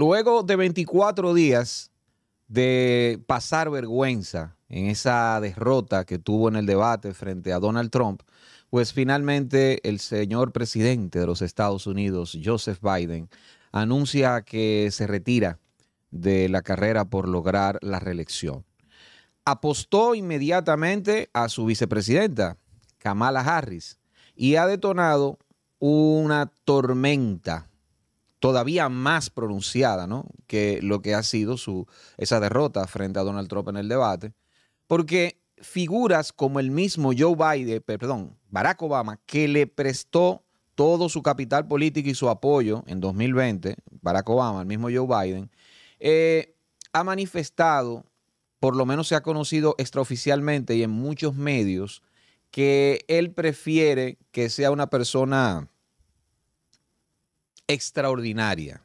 Luego de 24 días de pasar vergüenza en esa derrota que tuvo en el debate frente a Donald Trump, pues finalmente el señor presidente de los Estados Unidos, Joseph Biden, anuncia que se retira de la carrera por lograr la reelección. Apostó inmediatamente a su vicepresidenta, Kamala Harris, y ha detonado una tormenta todavía más pronunciada, ¿no? Que lo que ha sido su, esa derrota frente a Donald Trump en el debate, porque figuras como el mismo Joe Biden, perdón, Barack Obama, que le prestó todo su capital político y su apoyo en 2020, Barack Obama, el mismo Joe Biden, eh, ha manifestado, por lo menos se ha conocido extraoficialmente y en muchos medios, que él prefiere que sea una persona extraordinaria.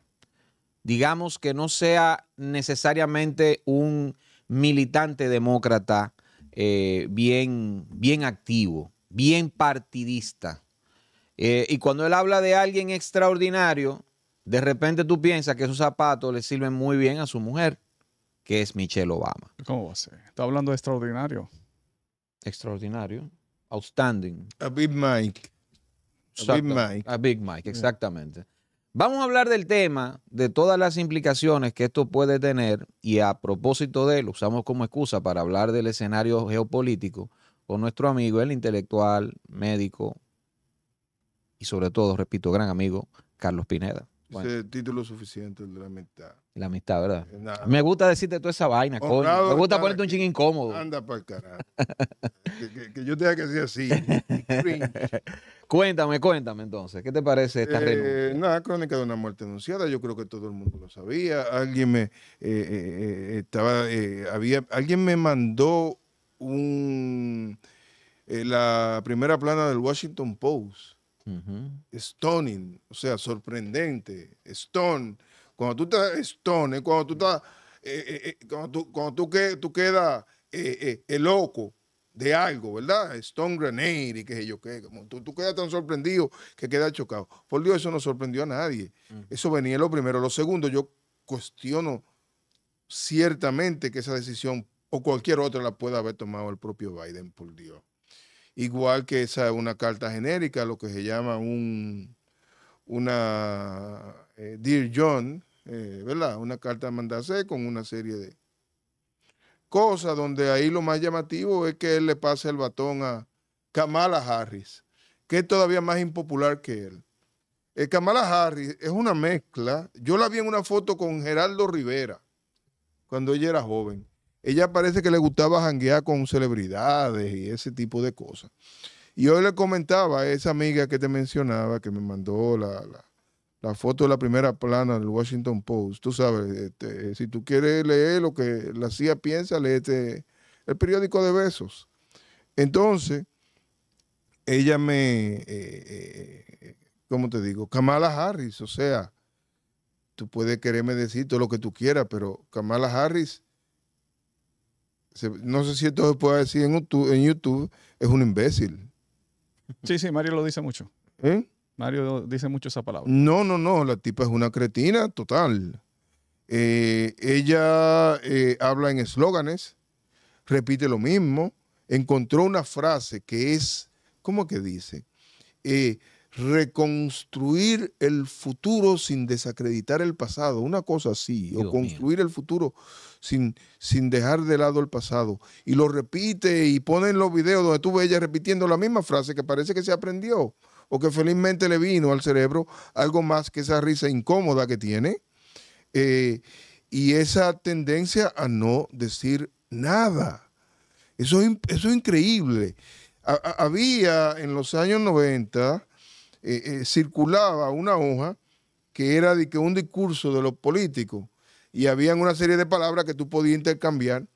Digamos que no sea necesariamente un militante demócrata eh, bien, bien activo, bien partidista. Eh, y cuando él habla de alguien extraordinario, de repente tú piensas que esos zapatos le sirven muy bien a su mujer, que es Michelle Obama. ¿Cómo va a ser? Está hablando de extraordinario. Extraordinario. Outstanding. A Big Mike. A Big Mike. A Big Mike, exactamente. Vamos a hablar del tema, de todas las implicaciones que esto puede tener y a propósito de él, usamos como excusa para hablar del escenario geopolítico con nuestro amigo, el intelectual, médico y sobre todo, repito, gran amigo, Carlos Pineda. Es título suficiente, de la amistad. La amistad, ¿verdad? Me gusta decirte toda esa vaina, Me gusta ponerte un chingo incómodo. Anda para el carajo. que, yo tenga que decir así. cuéntame, cuéntame entonces. ¿Qué te parece esta eh, Nada, crónica de una muerte anunciada. Yo creo que todo el mundo lo sabía. Alguien me eh, eh, eh, estaba, había, alguien me mandó un la primera plana del Washington Post Stoning, o sea, sorprendente. Stone. Cuando tú estás stone, cuando tú estás. Eh, eh, eh, cuando tú, que, tú quedas el loco de algo, ¿verdad? Stone Grenade y qué sé yo qué. tú, quedas tan sorprendido que quedas chocado. Por Dios, eso no sorprendió a nadie. Eso venía lo primero. Lo segundo, yo cuestiono ciertamente que esa decisión o cualquier otra la pueda haber tomado el propio Biden, por Dios igual que esa es una carta genérica, lo que se llama un, una eh, Dear John, eh, ¿verdad? Una carta mandacé con una serie de cosas donde ahí lo más llamativo es que él le pase el batón a Kamala Harris, que es todavía más impopular que él. Eh, Kamala Harris es una mezcla. Yo la vi en una foto con Geraldo Rivera cuando ella era joven. Ella parece que le gustaba janguear con celebridades y ese tipo de cosas. Y hoy le comentaba a esa amiga que te mencionaba, que me mandó la, foto de la primera plana del Washington Post. Tú sabes, este, si tú quieres leer lo que la CIA piensa, léete este, el periódico de besos. Entonces, ella me, eh, eh, ¿cómo te digo? Kamala Harris, o sea, tú puedes quererme decir todo lo que tú quieras, pero Kamala Harris no sé si esto se puede decir en YouTube, es un imbécil. Sí, sí, Mario lo dice mucho. ¿Eh? Mario dice mucho esa palabra. No, no, no, la tipa es una cretina total. Eh, ella eh, habla en eslóganes, repite lo mismo, encontró una frase que es, ¿cómo que dice? reconstruir el futuro sin desacreditar el pasado, una cosa así, o construir el futuro sin, sin dejar de lado el pasado. Y lo repite y pone en los videos donde tú ves ella repitiendo la misma frase que parece que se aprendió o que felizmente le vino al cerebro algo más que esa risa incómoda que tiene eh, y esa tendencia a no decir nada. Eso es, eso increíble. había en los años 90 eh, eh, circulaba una hoja que era de que un discurso de los políticos y habían una serie de palabras que tú podías intercambiar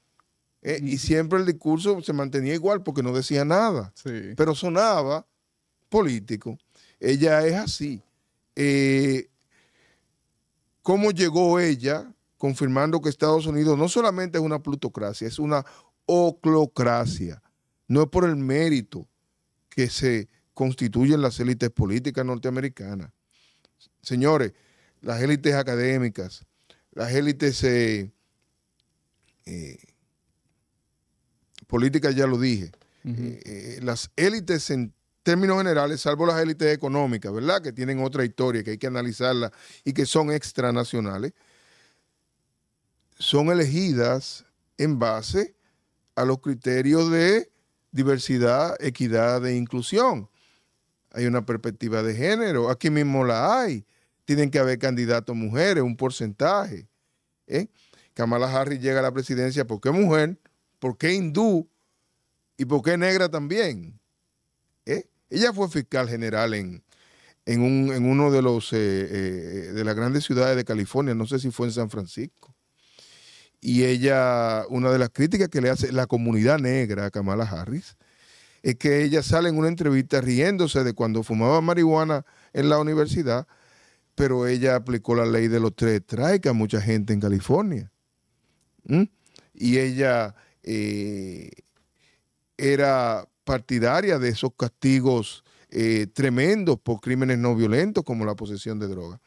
eh, y siempre el discurso se mantenía igual porque no decía nada, pero sonaba político. Ella es así. ¿Cómo llegó ella confirmando que Estados Unidos no solamente es una plutocracia, es una oclocracia? No es por el mérito que se constituyen las élites políticas norteamericanas. Señores, las élites académicas, las élites eh, eh, políticas, ya lo dije, eh, las élites en términos generales, salvo las élites económicas, ¿verdad? Que tienen otra historia, que hay que analizarla y que son extranacionales, son elegidas en base a los criterios de diversidad, equidad e inclusión hay una perspectiva de género, aquí mismo la hay. Tienen que haber candidatos mujeres, un porcentaje. ¿eh? Kamala Harris llega a la presidencia porque mujer, porque hindú y porque negra también. ¿Eh? Ella fue fiscal general en, en, uno de los eh, de las grandes ciudades de California, no sé si fue en San Francisco. Y ella, una de las críticas que le hace la comunidad negra a Kamala Harris es que ella sale en una entrevista riéndose de cuando fumaba marihuana en la universidad, pero ella aplicó la ley de los tres strikes a mucha gente en California. Y ella eh, era partidaria de esos castigos eh, tremendos por crímenes no violentos como la posesión de droga.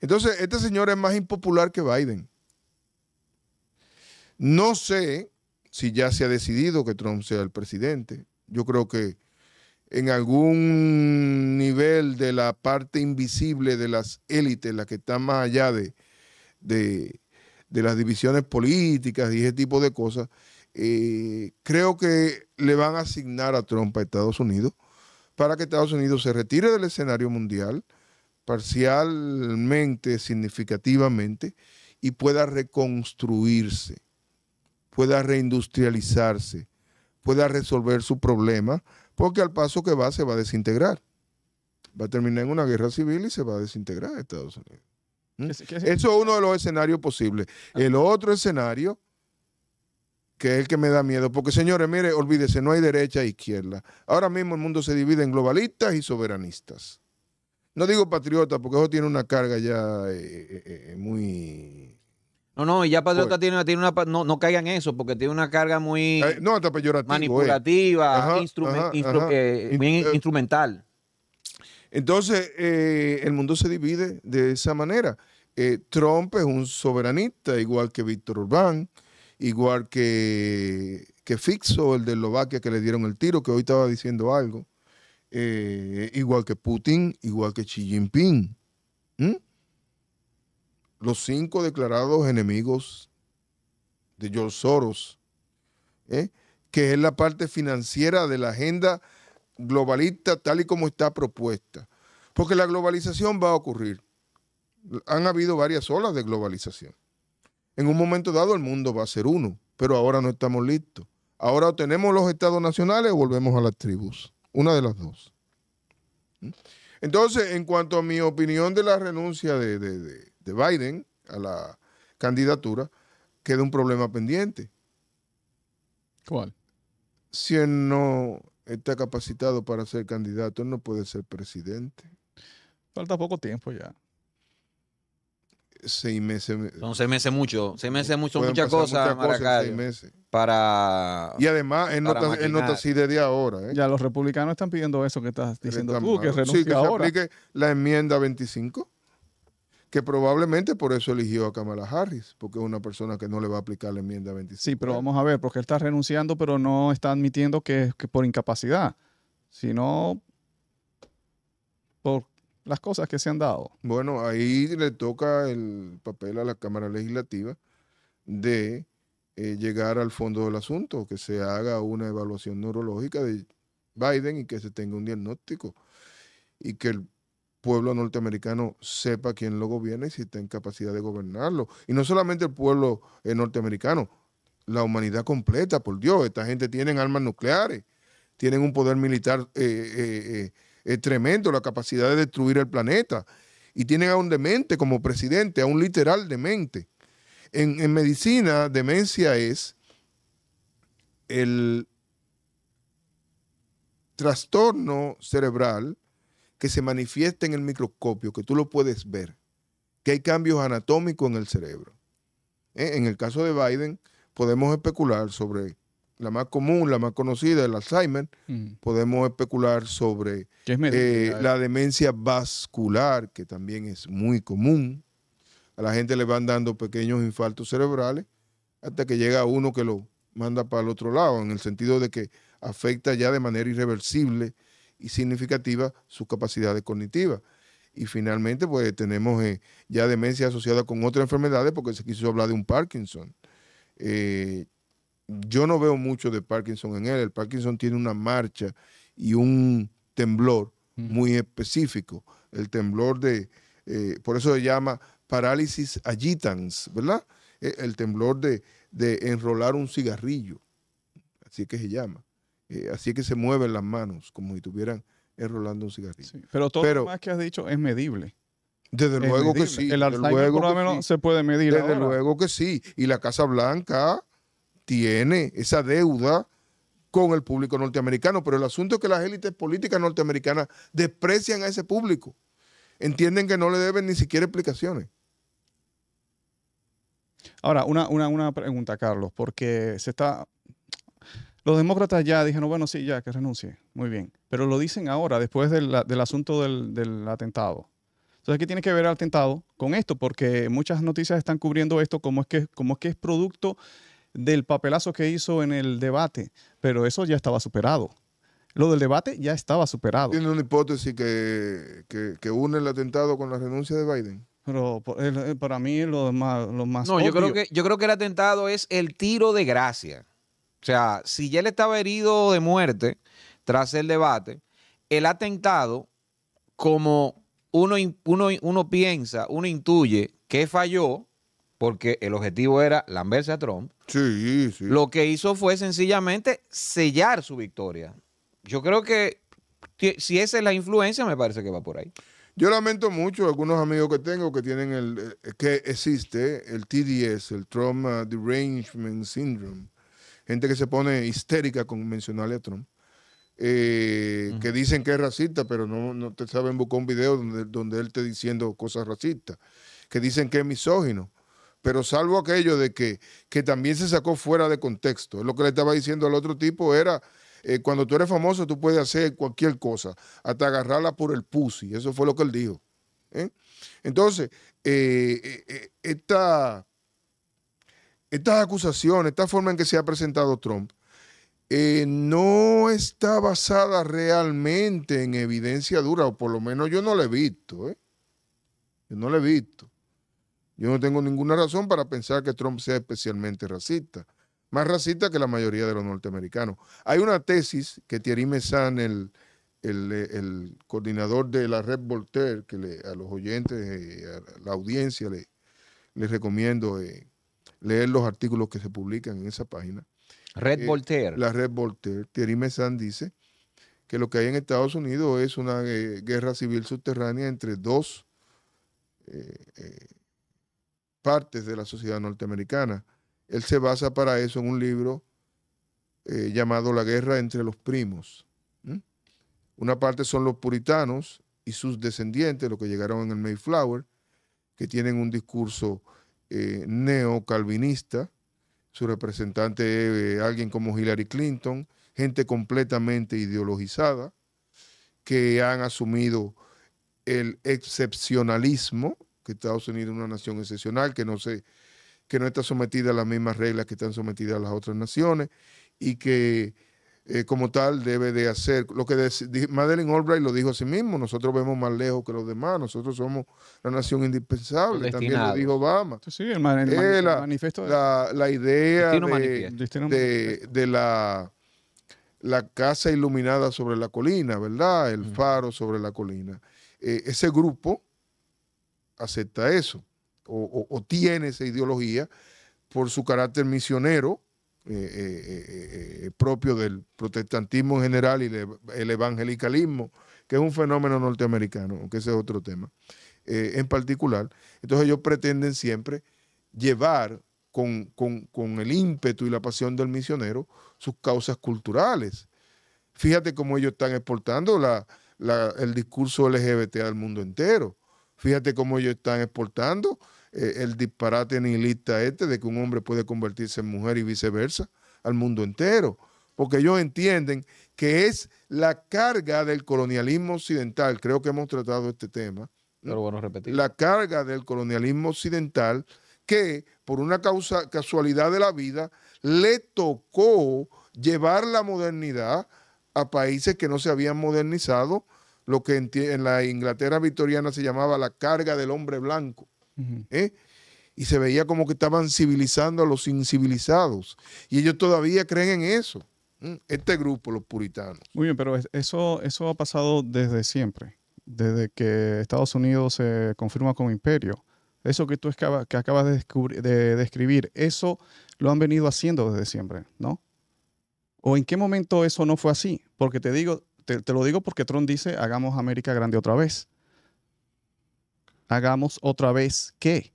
Entonces, esta señora es más impopular que Biden. No sé si ya se ha decidido que Trump sea el presidente. Yo creo que en algún nivel de la parte invisible de las élites, las que están más allá de, las divisiones políticas y ese tipo de cosas, eh, creo que le van a asignar a Trump a Estados Unidos para que Estados Unidos se retire del escenario mundial parcialmente, significativamente, y pueda reconstruirse, pueda reindustrializarse, pueda resolver su problema, porque al paso que va se va a desintegrar. Va a terminar en una guerra civil y se va a desintegrar Estados Unidos. ¿Mm? Eso es uno de los escenarios posibles. Ah. El otro escenario, que es el que me da miedo, porque señores, mire, olvídese, no hay derecha e izquierda. Ahora mismo el mundo se divide en globalistas y soberanistas. No digo patriota, porque eso tiene una carga ya eh, eh, eh, muy no, no, y ya Patriota pues. tiene, tiene, una. No, no caigan eso, porque tiene una carga muy. Eh, no, manipulativa, bien instrumental. Entonces, eh, el mundo se divide de esa manera. Eh, Trump es un soberanista, igual que Víctor Urbán, igual que, que Fixo, el de Eslovaquia, que le dieron el tiro, que hoy estaba diciendo algo. igual que Putin, igual que Xi Jinping los cinco declarados enemigos de George Soros, ¿eh? que es la parte financiera de la agenda globalista tal y como está propuesta. Porque la globalización va a ocurrir. Han habido varias olas de globalización. En un momento dado el mundo va a ser uno, pero ahora no estamos listos. Ahora o tenemos los estados nacionales o volvemos a las tribus. Una de las dos. ¿Mm? Entonces, en cuanto a mi opinión de la renuncia de de Biden a la candidatura, queda un problema pendiente. ¿Cuál? Si él no está capacitado para ser candidato, no puede ser presidente. Falta poco tiempo ya. Seis meses. Son seis meses mucho. Seis meses mucho, muchas cosas, Para. Y además, él, no está, él no así desde ahora. ¿eh? Ya los republicanos están pidiendo eso que estás diciendo tú, que renuncie la enmienda 25 que probablemente por eso eligió a Kamala Harris, porque es una persona que no le va a aplicar la enmienda 25. Sí, pero vamos a ver, porque él está renunciando, pero no está admitiendo que, que por incapacidad, sino por las cosas que se han dado. Bueno, ahí le toca el papel a la Cámara Legislativa de eh, llegar al fondo del asunto, que se haga una evaluación neurológica de Biden y que se tenga un diagnóstico y que el pueblo norteamericano sepa quién lo gobierna y si está en capacidad de gobernarlo. Y no solamente el pueblo eh, norteamericano, la humanidad completa, por Dios. Esta gente tiene armas nucleares, tienen un poder militar eh, eh, tremendo, la capacidad de destruir el planeta. Y tienen a un demente como presidente, a un literal demente. En, en medicina, demencia es el trastorno cerebral que se manifiesta en el microscopio, que tú lo puedes ver, que hay cambios anatómicos en el cerebro. Eh, en el caso de Biden, podemos especular sobre la más común, la más conocida, el Alzheimer. Mm. Podemos especular sobre eh, la demencia vascular, que también es muy común. A la gente le van dando pequeños infartos cerebrales hasta que llega uno que lo manda para el otro lado, en el sentido de que afecta ya de manera irreversible y significativa sus capacidades cognitivas. Y finalmente, pues tenemos eh, ya demencia asociada con otras enfermedades, porque se quiso hablar de un Parkinson. Eh, yo no veo mucho de Parkinson en él. El Parkinson tiene una marcha y un temblor muy específico. El temblor de, eh, por eso se llama parálisis agitans, ¿verdad? El temblor de, de enrolar un cigarrillo. Así que se llama. Eh, así es que se mueven las manos, como si tuvieran enrolando un cigarrillo. pero todo lo más que has dicho es medible. Desde luego que sí. El se puede medir. Desde luego que sí. Y la Casa Blanca tiene esa deuda con el público norteamericano, pero el asunto es que las élites políticas norteamericanas desprecian a ese público. Entienden que no le deben ni siquiera explicaciones. Ahora, una, una pregunta, Carlos, porque se está los demócratas ya dijeron, bueno, sí, ya, que renuncie. Muy bien. Pero lo dicen ahora, después del, asunto del, atentado. Entonces ¿qué tiene que ver el atentado con esto, porque muchas noticias están cubriendo esto como es que, es, que es producto del papelazo que hizo en el debate, pero eso ya estaba superado. Lo del debate ya estaba superado. ¿Tiene una hipótesis que, une el atentado con la renuncia de Biden? Pero eh, para mí lo más, lo más No, yo creo que yo creo que el atentado es el tiro de gracia. O sea, si ya él estaba herido de muerte tras el debate, el atentado, como uno, uno, piensa, uno intuye que falló, porque el objetivo era lamberse a Trump, sí, lo que hizo fue sencillamente sellar su victoria. Yo creo que si esa es la influencia, me parece que va por ahí. Yo lamento mucho algunos amigos que tengo que tienen el eh, que existe el TDS, el Trauma Derangement Syndrome, gente que se pone histérica con mencionarle a Trump, eh, que dicen que es racista, pero no, te saben buscar un video donde, donde él esté diciendo cosas racistas, que dicen que es misógino, pero salvo aquello de que, también se sacó fuera de contexto. Lo que le estaba diciendo al otro tipo era... Eh, cuando tú eres famoso, tú puedes hacer cualquier cosa, hasta agarrarla por el pussy. Eso fue lo que él dijo. ¿eh? Entonces, esta, estas acusaciones, esta forma en que se ha presentado Trump, eh, no está basada realmente en evidencia dura, o por lo menos yo no la he visto. ¿eh? Yo no la he visto. Yo no tengo ninguna razón para pensar que Trump sea especialmente racista, más racista que la mayoría de los norteamericanos. Hay una tesis que Thierry Messan, el, coordinador de la Red Voltaire, que a los oyentes, eh, a la audiencia, le, les recomiendo. Eh, leer los artículos que se publican en esa página. Red eh, Voltaire. La Red Voltaire. Thierry Messan dice que lo que hay en Estados Unidos es una eh, guerra civil subterránea entre dos eh, partes de la sociedad norteamericana. Él se basa para eso en un libro llamado La guerra entre los primos. Una parte son los puritanos y sus descendientes, los que llegaron en el Mayflower, que tienen un discurso eh, neocalvinista, su representante es eh, alguien como Hillary Clinton, gente completamente ideologizada, que han asumido el excepcionalismo, que Estados Unidos es una nación excepcional, que no, que no está sometida a las mismas reglas que están sometidas a las otras naciones, y que eh, como tal debe de hacer. Lo que Madeleine Albright lo dijo a sí mismo, nosotros vemos más lejos que los demás, nosotros somos la nación indispensable, también lo dijo Obama. Sí, eh, la, idea de, la, la casa iluminada sobre la colina, ¿verdad? El faro sobre la colina. Eh, ese grupo acepta eso o tiene esa ideología por su carácter misionero, eh, eh, eh, propio del protestantismo en general y del el evangelicalismo, que es un fenómeno norteamericano, aunque ese es otro tema, en particular. Entonces ellos pretenden siempre llevar con, el ímpetu y la pasión del misionero sus causas culturales. Fíjate cómo ellos están exportando la, el discurso LGBT al mundo entero. Fíjate cómo ellos están exportando eh, el disparate nihilista este de que un hombre puede convertirse en mujer y viceversa al mundo entero, porque ellos entienden que es la carga del colonialismo occidental, creo que hemos tratado este tema, bueno, repetir. la carga del colonialismo occidental que por una causa, casualidad de la vida le tocó llevar la modernidad a países que no se habían modernizado, lo que en la Inglaterra victoriana se llamaba la carga del hombre blanco. ¿Eh? Y se veía como que estaban civilizando a los incivilizados. Y ellos todavía creen en eso. Este grupo, los puritanos. Muy bien, pero eso, eso ha pasado desde siempre. Desde que Estados Unidos se confirma como imperio. Eso que tú que acabas de, describir, eso lo han venido haciendo desde siempre, ¿no? ¿O en qué momento eso no fue así? Porque te digo, te, lo digo porque Trump dice, hagamos América grande otra vez hagamos otra vez qué.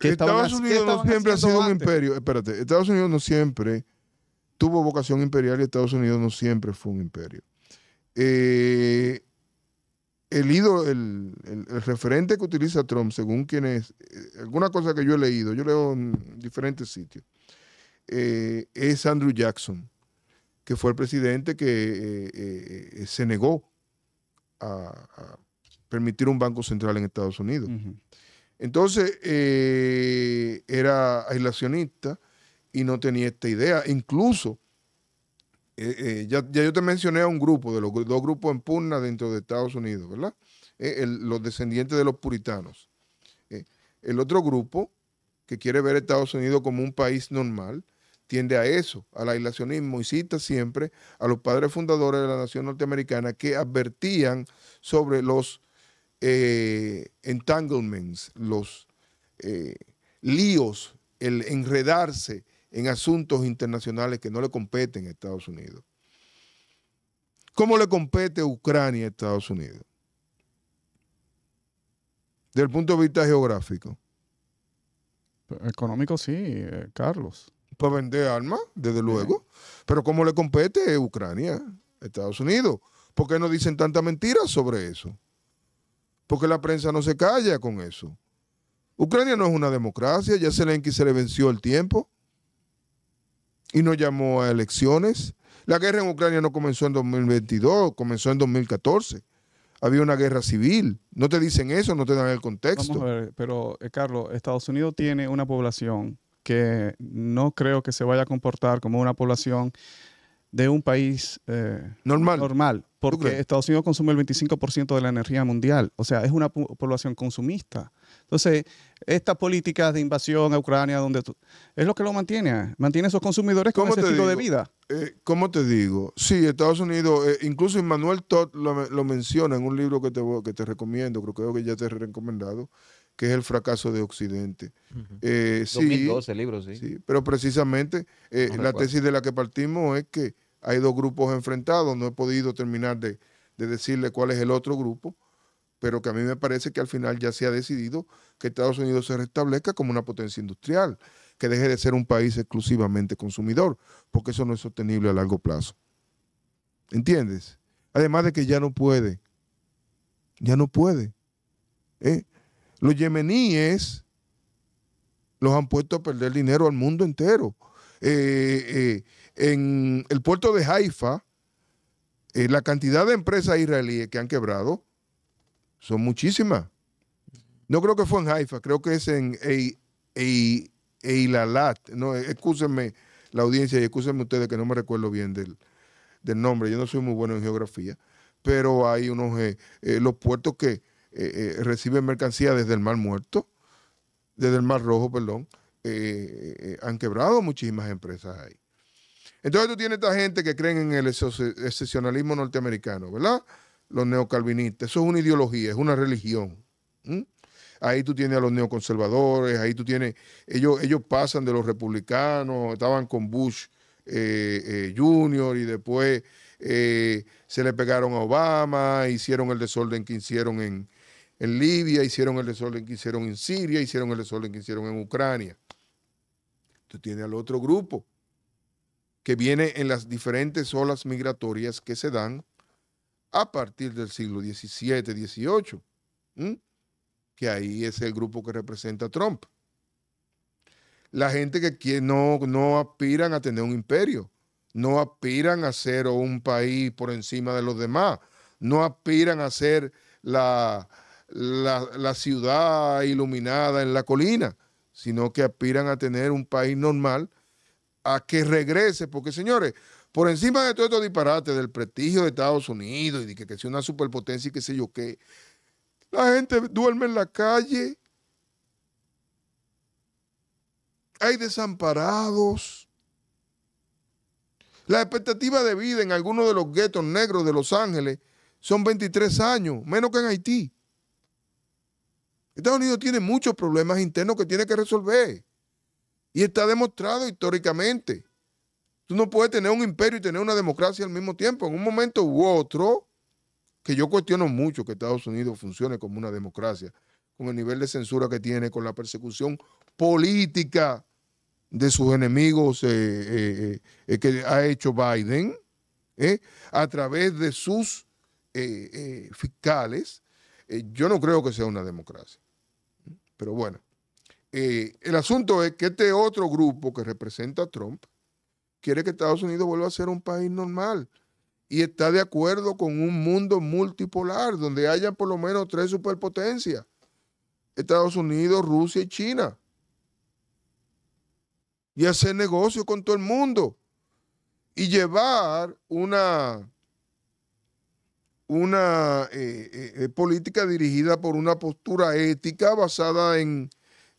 Estados Unidos no siempre ha sido un imperio. Espérate, Estados Unidos no siempre tuvo vocación imperial y Estados Unidos no siempre fue un imperio. Eh, el el, referente que utiliza Trump, según quienes, es eh, alguna cosa que yo he leído, yo leo en diferentes sitios, eh, es Andrew Jackson, que fue el presidente que se negó a permitir un banco central en Estados Unidos. Entonces, eh, era aislacionista y no tenía esta idea. Incluso, eh, eh, ya, yo te mencioné a un grupo, de los dos grupos en pugna dentro de Estados Unidos, ¿verdad? los descendientes de los puritanos. el otro grupo, que quiere ver Estados Unidos como un país normal, tiende a eso, al aislacionismo, y cita siempre a los padres fundadores de la nación norteamericana que advertían sobre los eh, entanglements, los eh, líos, el enredarse en asuntos internacionales que no le competen a Estados Unidos. ¿Cómo le compete Ucrania a Estados Unidos? Desde el punto de vista geográfico. Pues, económico sí, eh, Carlos. Para vender armas, desde luego. Pero ¿cómo le compete a Ucrania, Estados Unidos? ¿Por qué no dicen tanta mentira sobre eso? porque la prensa no se calla con eso. Ucrania no es una democracia, ya Zelensky se le venció el tiempo y no llamó a elecciones. La guerra en Ucrania no comenzó en 2022, comenzó en 2014. Había una guerra civil. No te dicen eso, no te dan el contexto. a ver, pero eh, Carlos, Estados Unidos tiene una población que no creo que se vaya a comportar como una población de un país eh, normal. normal, porque Estados Unidos consume el 25% de la energía mundial, o sea, es una población consumista. Entonces, estas políticas de invasión a Ucrania, donde es lo que lo mantiene, mantiene a esos consumidores con ese estilo de vida. Eh, ¿Cómo te digo? Sí, Estados Unidos, eh, incluso Immanuel Todd lo, lo, menciona en un libro que te, que te recomiendo, creo que ya te he recomendado, que es el fracaso de Occidente. 2012 eh, sí, libro, sí. Pero precisamente eh, la tesis de la que partimos es que hay dos grupos enfrentados. No he podido terminar de, de, decirle cuál es el otro grupo, pero que a mí me parece que al final ya se ha decidido que Estados Unidos se restablezca como una potencia industrial, que deje de ser un país exclusivamente consumidor, porque eso no es sostenible a largo plazo. ¿Entiendes? Además de que ya no puede, ya no puede. ¿eh? Los yemeníes los han puesto a perder dinero al mundo entero. Eh, eh, en el puerto de Haifa, eh, la cantidad de empresas israelíes que han quebrado son muchísimas. No creo que fue en Haifa, creo que es en Eilalat. No, excúsenme la audiencia y excúsenme ustedes que no me recuerdo bien del, del, nombre. Yo no soy muy bueno en geografía, pero hay unos los puertos que eh, eh, reciben mercancía desde el Mar Muerto, desde el Mar Rojo, perdón, eh, han quebrado muchísimas empresas ahí. Entonces tú tienes esta gente que creen en el excepcionalismo norteamericano, ¿verdad? Los neocalvinistas. Eso es una ideología, es una religión. Ahí tú tienes a los neoconservadores, ahí tú tienes, ellos, ellos pasan de los republicanos, estaban con Bush Junior y después se le pegaron a Obama, hicieron el desorden que hicieron en, en Libia, hicieron el desorden que hicieron en Siria, hicieron el desorden que hicieron en Ucrania. Tú tienes al otro grupo que viene en las diferentes olas migratorias que se dan a partir del siglo XVII, XVIII, que ahí es el grupo que representa Trump. La gente que no, no aspiran a tener un imperio, no aspiran a ser un país por encima de los demás, no aspiran a ser la, la, ciudad iluminada en la colina, sino que aspiran a tener un país normal, a que regrese, porque señores, por encima de todo esto disparate del prestigio de Estados Unidos y de que, que sea una superpotencia y qué sé yo qué, la gente duerme en la calle, hay desamparados. La expectativa de vida en algunos de los guetos negros de Los Ángeles son 23 años, menos que en Haití. Estados Unidos tiene muchos problemas internos que tiene que resolver. Y está demostrado históricamente. Tú no puedes tener un imperio y tener una democracia al mismo tiempo. En un momento u otro, que yo cuestiono mucho que Estados Unidos funcione como una democracia, con el nivel de censura que tiene, con la persecución política de sus enemigos eh, eh, eh, que ha hecho Biden, a través de sus fiscales, yo no creo que sea una democracia. Pero bueno, eh, el asunto es que este otro grupo que representa a Trump quiere que Estados Unidos vuelva a ser un país normal y está de acuerdo con un mundo multipolar donde haya por lo menos tres superpotencias, Estados Unidos, Rusia y China, y hacer negocio con todo el mundo y llevar una una eh, eh, eh, política dirigida por una postura ética basada en,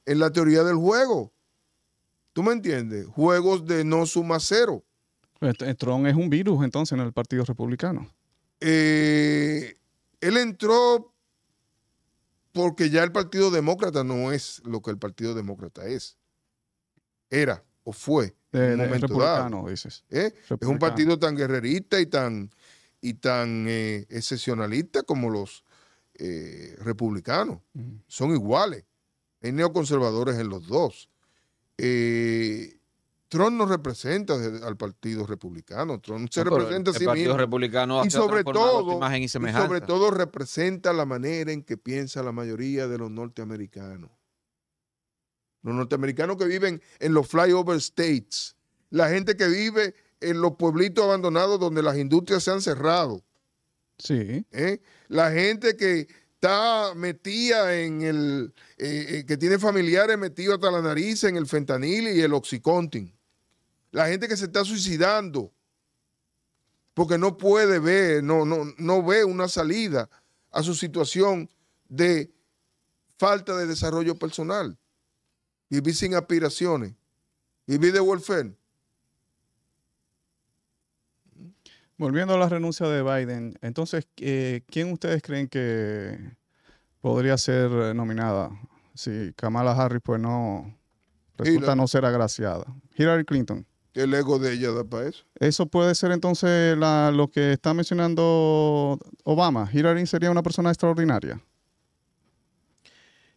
la teoría del juego. ¿Tú me entiendes? Juegos de no suma cero. Pues, Trump es un virus entonces en el Partido Republicano. él entró porque ya el Partido Demócrata no es lo que el Partido Demócrata es. Era o fue. En un momento dado. dices. Es un partido tan guerrerista y tan y tan eh, excepcionalistas como los eh, republicanos. Son iguales. Hay neoconservadores en los dos. Eh, Trump no representa al Partido Republicano. Trump se representa a sí mismo. Republicano sobre todo, y sobre todo representa la manera en que piensa la mayoría de los norteamericanos. Los norteamericanos que viven en los flyover states, la gente que vive en los pueblitos abandonados donde las industrias se han cerrado. Sí. ¿Eh? La gente que está metida en el, eh, eh, que tiene familiares metidos hasta la nariz en el fentanil y el oxicontin. La gente que se está suicidando porque no puede ver, no, no, no ve una salida a su situación de falta de desarrollo personal. Vivir sin aspiraciones. Vivir de welfare. Volviendo a la renuncia de Biden, entonces, eh, ¿quién ustedes creen que podría ser nominada si Kamala Harris pues no resulta no ser agraciada? Hillary Clinton. El ego de ella da para eso. Eso puede ser entonces lo que está mencionando Obama. Hillary sería una persona extraordinaria.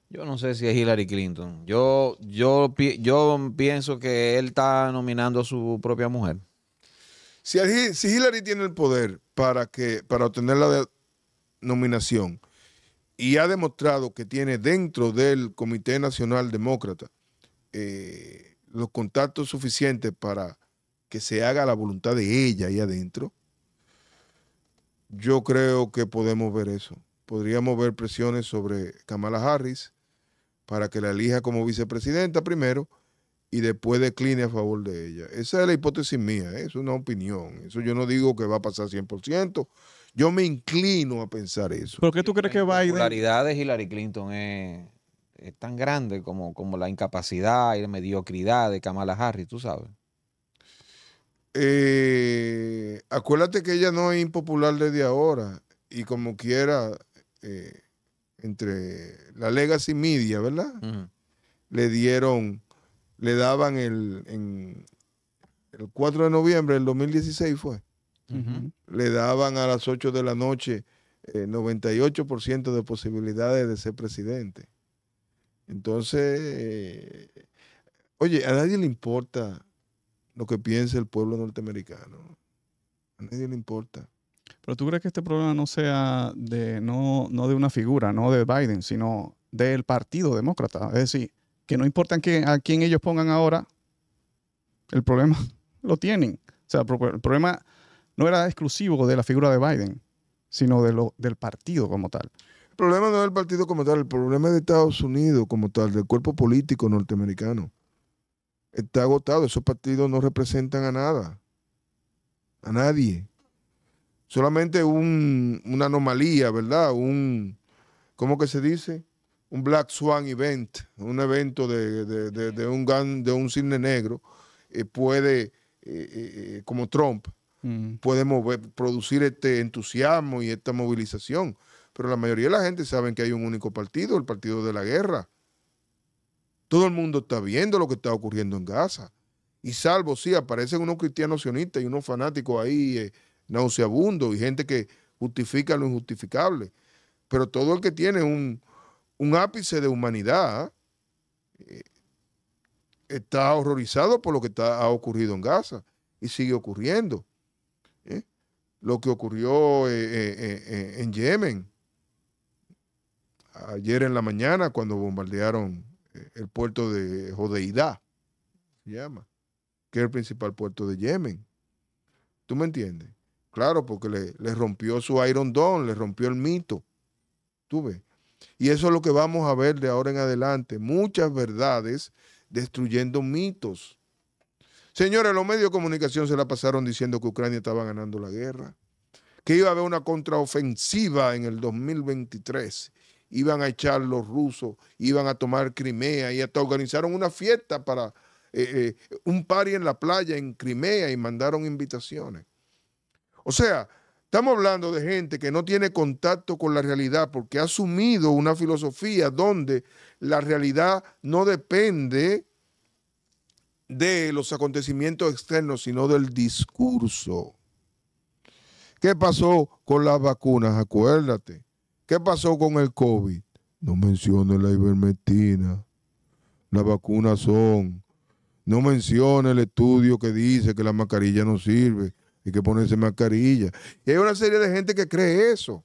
Yo no sé si es Hillary Clinton. Yo, yo, yo pienso que él está nominando a su propia mujer. Si, Hillary tiene el poder para, que, para obtener la nominación y ha demostrado que tiene dentro del Comité Nacional Demócrata eh, los contactos suficientes para que se haga la voluntad de ella ahí adentro, yo creo que podemos ver eso. Podríamos ver presiones sobre Kamala Harris para que la elija como vicepresidenta primero y después decline a favor de ella. Esa es la hipótesis mía, ¿eh? es una opinión. Eso yo no digo que va a pasar 100%. Yo me inclino a pensar eso. pero qué tú crees que va a ir? La popularidad de Hillary Clinton eh, es, tan grande como, como la incapacidad y la mediocridad de Kamala Harris, tú sabes. Eh, acuérdate que ella no es impopular desde ahora y como quiera, entre la legacy media, ¿verdad? Le dieron le daban el, en, el 4 de noviembre del 2016 fue. Le daban a las 8 de la noche eh, 98% de posibilidades de ser presidente. Entonces, eh, oye, a nadie le importa lo que piense el pueblo norteamericano. A nadie le importa. Pero tú crees que este problema no sea de no, no de una figura, no de Biden, sino del Partido Demócrata. Es decir, que no importa a quién ellos pongan ahora, el problema lo tienen. O sea, el problema no era exclusivo de la figura de Biden, sino de lo, del partido como tal. El problema no es del partido como tal, el problema es de Estados Unidos como tal, del cuerpo político norteamericano. Está agotado, esos partidos no representan a nada, a nadie. Solamente un, una anomalía, ¿verdad? Un, ¿cómo que se dice? un Black Swan Event, un evento de, un, gan de un cisne negro, eh, puede, eh, eh, como Trump, mm. puede mover, producir este entusiasmo y esta movilización. Pero la mayoría de la gente sabe que hay un único partido, el partido de la guerra. Todo el mundo está viendo lo que está ocurriendo en Gaza. Y salvo, sí, aparecen unos cristianos sionistas y unos fanáticos ahí eh, nauseabundos y gente que justifica lo injustificable. Pero todo el que tiene un, un ápice de humanidad eh, está horrorizado por lo que ha ocurrido en Gaza y sigue ocurriendo. ¿eh? Lo que ocurrió eh, en Yemen ayer en la mañana cuando bombardearon el puerto de Jodeidá, se llama, que es el principal puerto de Yemen. ¿Tú me entiendes? Claro, porque le, rompió su Iron Dawn, le rompió el mito. ¿Tú ves? Y eso es lo que vamos a ver de ahora en adelante. Muchas verdades destruyendo mitos. Señores, los medios de comunicación se la pasaron diciendo que Ucrania estaba ganando la guerra, que iba a haber una contraofensiva en el 2023, iban a echar los rusos, iban a tomar Crimea y hasta organizaron una fiesta para eh, eh, un party en la playa en Crimea y mandaron invitaciones. O sea, Estamos hablando de gente que no tiene contacto con la realidad porque ha asumido una filosofía donde la realidad no depende de los acontecimientos externos, sino del discurso. ¿Qué pasó con las vacunas? Acuérdate. ¿Qué pasó con el COVID? No mencione la ivermectina. Las vacunas son. No mencione el estudio que dice que la mascarilla no sirve hay que ponerse mascarilla. Y hay una serie de gente que cree eso.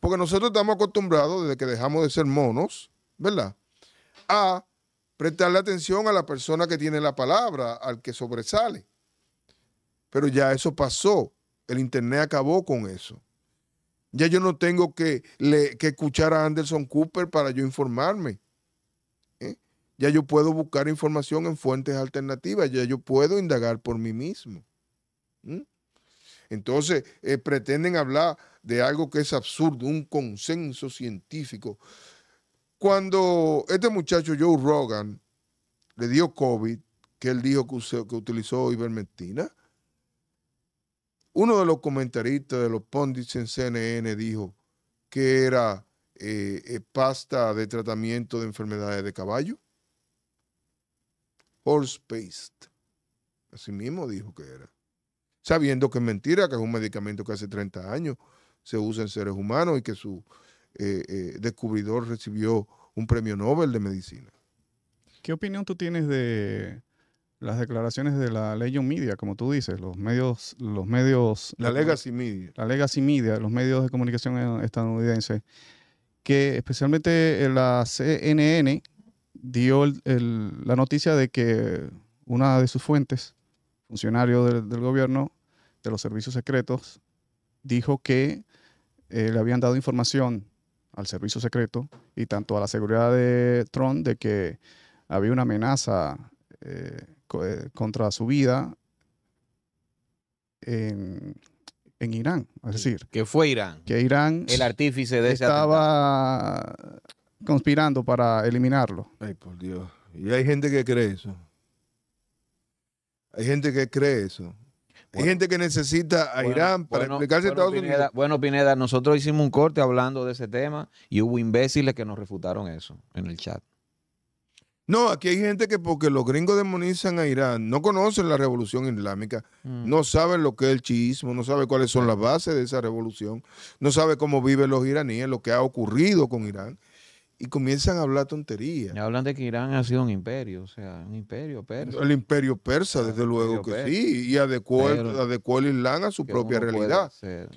Porque nosotros estamos acostumbrados, desde que dejamos de ser monos, ¿verdad? A prestarle atención a la persona que tiene la palabra, al que sobresale. Pero ya eso pasó. El Internet acabó con eso. Ya yo no tengo que, escuchar a Anderson Cooper para yo informarme. ¿eh? Ya yo puedo buscar información en fuentes alternativas. Ya yo puedo indagar por mí mismo. ¿Mm? Entonces, eh, pretenden hablar de algo que es absurdo, un consenso científico. Cuando este muchacho Joe Rogan le dio COVID, que él dijo que, utilizó ivermectina, uno de los comentaristas de los pundits en CNN dijo que era eh, eh, pasta de tratamiento de enfermedades de caballo. Horse paste. Así mismo dijo que era sabiendo que es mentira, que es un medicamento que hace 30 años se usa en seres humanos y que su eh, eh, descubridor recibió un premio Nobel de medicina. ¿Qué opinión tú tienes de las declaraciones de la Legion Media, como tú dices, los medios, los medios, la Legacy Media, la Legacy Media, los medios de comunicación estadounidenses, que especialmente eh, la CNN dio la noticia de que una de sus fuentes, funcionario del gobierno, de los servicios secretos dijo que eh, le habían dado información al servicio secreto y tanto a la seguridad de Tron de que había una amenaza eh, eh, contra su vida en, Irán. Es decir, que fue Irán. Que Irán. El artífice de Estaba conspirando para eliminarlo. Ay, por Dios. Y hay gente que cree eso. Hay gente que cree eso. Hay gente que necesita a Irán para bueno, explicarse Estados Unidos. Bueno, Pineda, nosotros hicimos un corte hablando de ese tema y hubo imbéciles que nos refutaron eso en el chat. No, aquí hay gente que porque los gringos demonizan a Irán, no conocen la revolución islámica, mm. no saben lo que es el chiismo, no saben cuáles son las bases de esa revolución, no saben cómo viven los iraníes, lo que ha ocurrido con Irán y comienzan a hablar tonterías. hablan de que Irán ha sido un imperio, o sea, un imperio persa. El imperio persa, ah, desde luego que sí, y adecuó, el Islam a su propia realidad.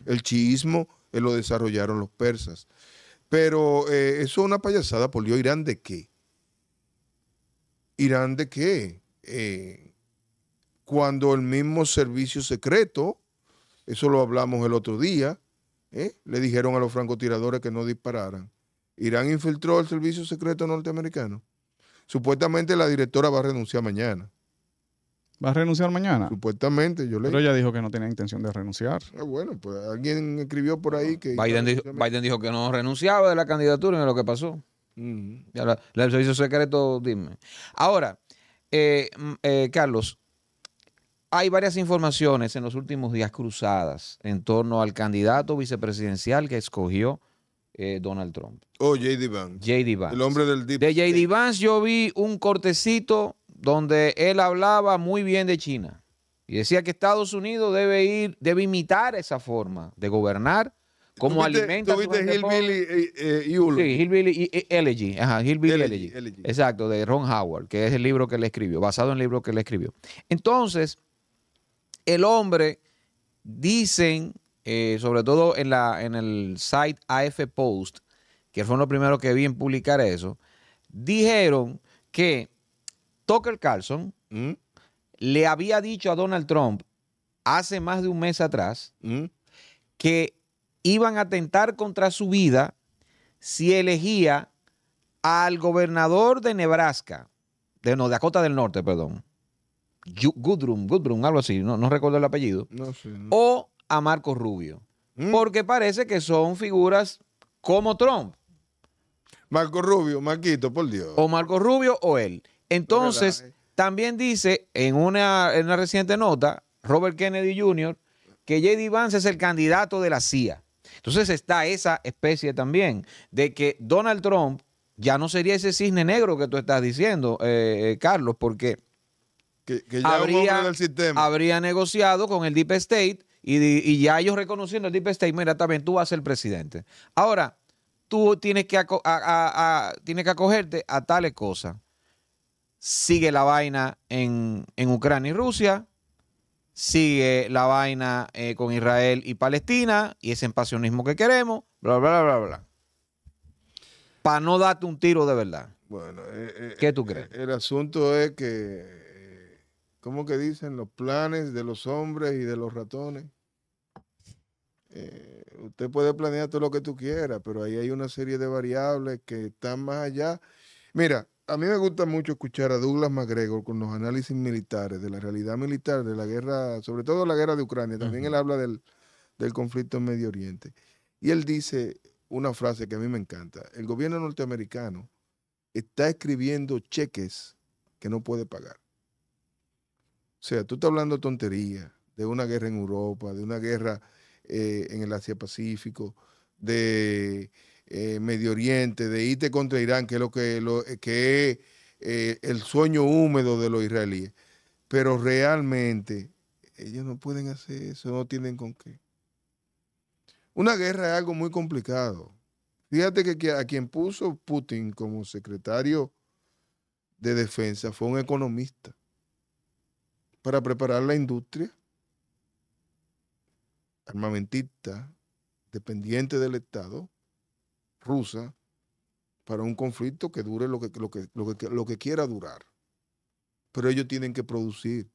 El chiismo eh, lo desarrollaron los persas. Pero eh, eso es una payasada, por ¿Irán de qué? ¿Irán de qué? Eh, cuando el mismo servicio secreto, eso lo hablamos el otro día, le dijeron a los francotiradores que no dispararan Irán infiltró el servicio secreto norteamericano. Supuestamente la directora va a renunciar mañana. ¿Va a renunciar mañana? Supuestamente, yo leí. Pero ella dijo que no tenía intención de renunciar. Ah, bueno, pues alguien escribió por ahí que... Biden, dijo, que no renunciaba de la candidatura y lo que pasó. el servicio secreto, dime. Ahora, eh, eh, Carlos, hay varias informaciones en los últimos días cruzadas en torno al candidato vicepresidencial que escogió eh, Donald Trump. Oh, J.D. Vance. J.D. Vance. El hombre del De J.D. Vance yo vi un cortecito donde él hablaba muy bien de China y decía que Estados Unidos debe ir, debe imitar esa forma de gobernar como alimenta. Tuviste Hillbilly eh, eh, y Ulo. Sí, Hillbilly y, Elegy. Ajá, Hillbilly y Exacto, de Ron Howard, que es el libro que él escribió, basado en el libro que él escribió. Entonces, el hombre, dicen eh, sobre todo en, el site AF Post, que fue los primeros que vi en publicar eso, dijeron que Tucker Carlson mm. le había dicho a Donald Trump hace más de un mes atrás mm. que iban a atentar contra su vida si elegía al gobernador de Nebraska, de no, Dakota del Norte, perdón, Goodrum, algo así, no, recuerdo el apellido, o a Marco Rubio. Mm. Porque parece que son figuras como Trump. Marco Rubio, Marquito, por Dios. O Marco Rubio o él. Entonces, eh. también dice en una, en una reciente nota Robert Kennedy Jr. que J.D. Vance es el candidato de la CIA. Entonces está esa especie también de que Donald Trump ya no sería ese cisne negro que tú estás diciendo, eh, eh, Carlos, porque que, ya habría, habría negociado con el Deep State y, ya ellos reconociendo el deep state, mira, también tú vas a ser presidente. Ahora, tú tienes que, que acogerte a tales cosas. Sigue la vaina en, Ucrania y Rusia, sigue la vaina eh, con Israel y Palestina y ese empasionismo que queremos, bla, bla, bla, bla, Para no darte un tiro de verdad. Bueno, eh, eh, ¿qué tú crees? el asunto es que ¿cómo que dicen? Los planes de los hombres y de los ratones. Eh, usted puede planear todo lo que tú quieras, pero ahí hay una serie de variables que están más allá. Mira, a mí me gusta mucho escuchar a Douglas McGregor con los análisis militares, de la realidad militar, de la guerra, sobre todo la guerra de Ucrania. También él habla del, del conflicto en Medio Oriente. Y él dice una frase que a mí me encanta. El gobierno norteamericano está escribiendo cheques que no puede pagar. O sea, tú estás hablando tontería de una guerra en Europa, de una guerra eh, en el Asia-Pacífico, de eh, Medio Oriente, de irte contra Irán, que es lo que, eh, es el sueño húmedo de los israelíes. Pero realmente ellos no pueden hacer eso, no tienen con qué. Una guerra es algo muy complicado. Fíjate que a quien puso Putin como secretario de defensa fue un economista para preparar la industria armamentista dependiente del Estado rusa para un conflicto que dure lo que, lo que, quiera durar. Pero ellos tienen que producir,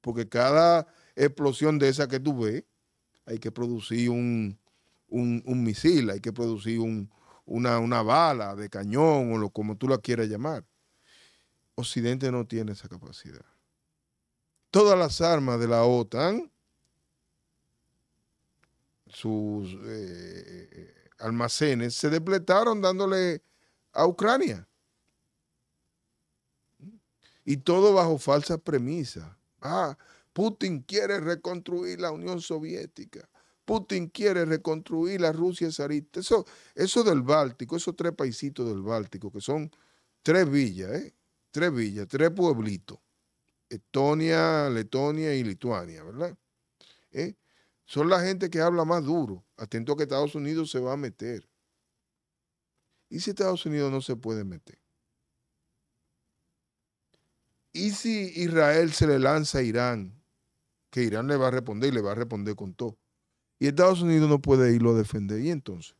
porque cada explosión de esa que tú ves, hay que producir un, misil, hay que producir una, una bala de cañón o lo, como tú la quieras llamar. Occidente no tiene esa capacidad todas las armas de la OTAN, sus eh, almacenes, se depletaron dándole a Ucrania. Y todo bajo falsa premisa. Ah, Putin quiere reconstruir la Unión Soviética. Putin quiere reconstruir la Rusia zarista. Eso, eso del Báltico, esos tres paisitos del Báltico, que son tres villas, ¿eh? tres villas, tres pueblitos. Estonia, Letonia y Lituania, ¿verdad? ¿Eh? Son la gente que habla más duro, atento a que Estados Unidos se va a meter. ¿Y si Estados Unidos no se puede meter? ¿Y si Israel se le lanza a Irán? Que Irán le va a responder y le va a responder con todo. Y Estados Unidos no puede irlo a defender. ¿Y entonces?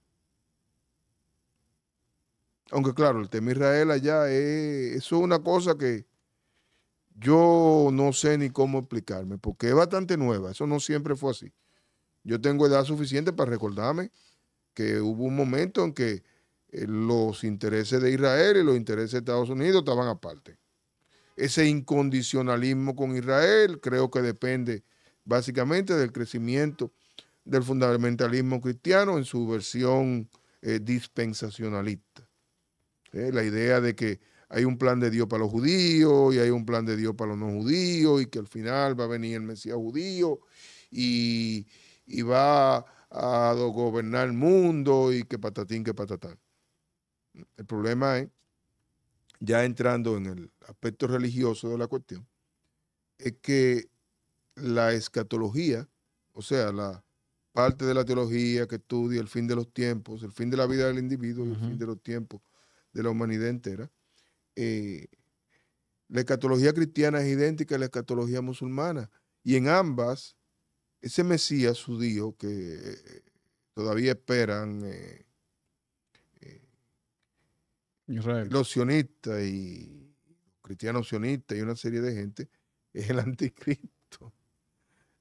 Aunque claro, el tema Israel allá es, eso es una cosa que yo no sé ni cómo explicarme, porque es bastante nueva, eso no siempre fue así. Yo tengo edad suficiente para recordarme que hubo un momento en que eh, los intereses de Israel y los intereses de Estados Unidos estaban aparte. Ese incondicionalismo con Israel creo que depende básicamente del crecimiento del fundamentalismo cristiano en su versión eh, dispensacionalista. Eh, la idea de que hay un plan de Dios para los judíos y hay un plan de Dios para los no judíos y que al final va a venir el Mesías judío y, va a gobernar el mundo y que patatín, que patatán. El problema es, ya entrando en el aspecto religioso de la cuestión, es que la escatología, o sea, la parte de la teología que estudia el fin de los tiempos, el fin de la vida del individuo y el fin de los tiempos de la humanidad entera, eh, la escatología cristiana es idéntica a la escatología musulmana. Y en ambas, ese Mesías judío que eh, todavía esperan eh, los sionistas y cristianos sionistas y una serie de gente, es el anticristo.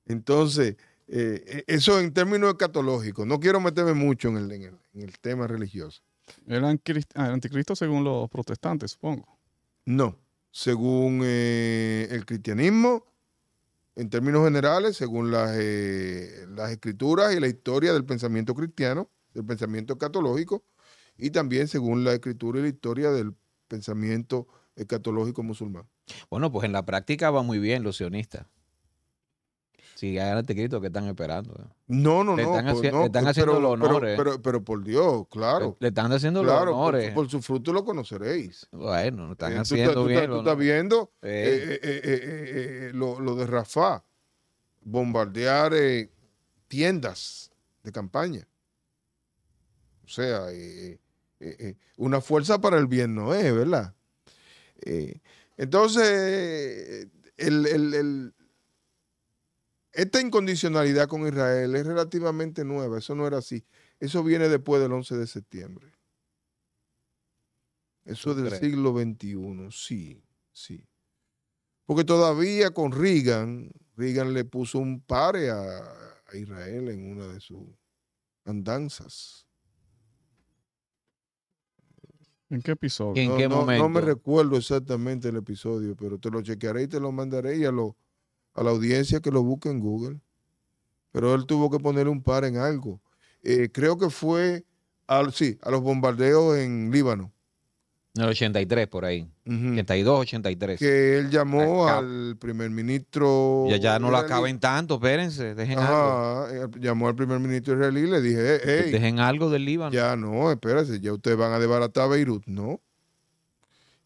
Entonces, e, eso en términos escatológicos, no quiero meterme mucho en el tema religioso. El, ah, anticristo según los protestantes, supongo. No, según eh, el cristianismo, en términos generales, según eh, las, escrituras y la historia del pensamiento cristiano, del pensamiento catológico, y también según la escritura y la historia del pensamiento escatológico musulmán. Bueno, pues en la práctica va muy bien los sionistas que hagan el que están esperando? No, no, pues, no. le están pues, haciendo los honores. Pero, pero, por Dios, claro. Le, están haciendo los honores. Por, su fruto lo conoceréis. Bueno, lo están eh, haciendo bien. Tú, estás viendo eh, eh, lo, lo, de Rafa, bombardear tiendas de campaña. O sea, una fuerza para el bien no es, ¿verdad? entonces, el, el esta incondicionalidad con Israel es relativamente nueva, eso no era así. Eso viene después del 11 de septiembre. Eso es del siglo XXI, sí, sí. Porque todavía con Reagan, Reagan le puso un pare a, Israel en una de sus andanzas. ¿En qué episodio? ¿En no, no me recuerdo exactamente el episodio, pero te lo chequearé y te lo mandaré y a los a la audiencia que lo busque en Google. Pero él tuvo que ponerle un par en algo. Eh, creo que fue a, sí, a los bombardeos en Líbano. En el 83, por ahí. 82, 83. Que él llamó al primer ministro. Ya, ya no lo acaben tanto, espérense, dejen algo. Eh, llamó al primer ministro israelí y le dije, Dejen algo del Líbano. Ya no, espérense, ya ustedes van a desbaratar Beirut, ¿no?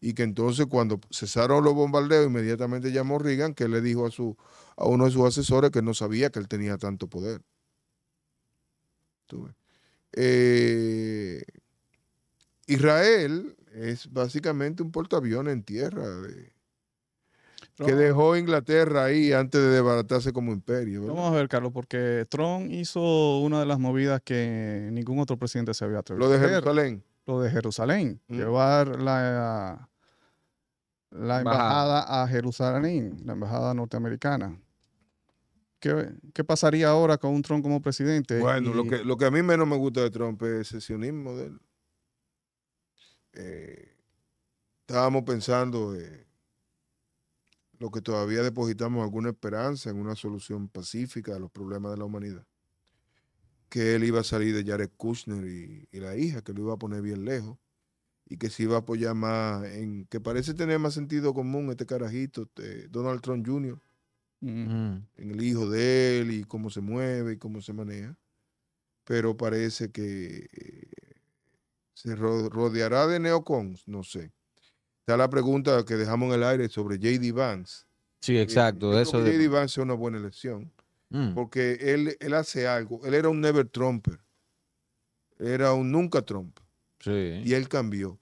y que entonces cuando cesaron los bombardeos inmediatamente llamó Reagan que le dijo a, su, a uno de sus asesores que no sabía que él tenía tanto poder. Eh, Israel es básicamente un portaaviones en tierra que dejó Inglaterra ahí antes de desbaratarse como imperio. Vamos a ver, Carlos, porque Trump hizo una de las movidas que ningún otro presidente se había atrevido. Lo de Jerusalén de Jerusalén, mm. llevar la, la embajada a Jerusalén, la embajada norteamericana. ¿Qué, pasaría ahora con un Trump como presidente? Bueno, lo, que, lo que a mí menos me gusta de Trump es el sesionismo de él. Eh, estábamos pensando eh, lo que todavía depositamos alguna esperanza en una solución pacífica a los problemas de la humanidad que él iba a salir de Jared Kushner y, la hija, que lo iba a poner bien lejos y que se iba a apoyar más en que parece tener más sentido común este carajito, eh, Donald Trump Jr., mm. en el hijo de él y cómo se mueve y cómo se maneja. Pero parece que eh, se rodeará de neocons, no sé. Está la pregunta que dejamos en el aire sobre J.D. Vance. Sí, exacto. Eh, de eso JD Vance es una buena elección. Mm. porque él, hace algo. Él era un never tromper era un nunca Trump. Y él cambió.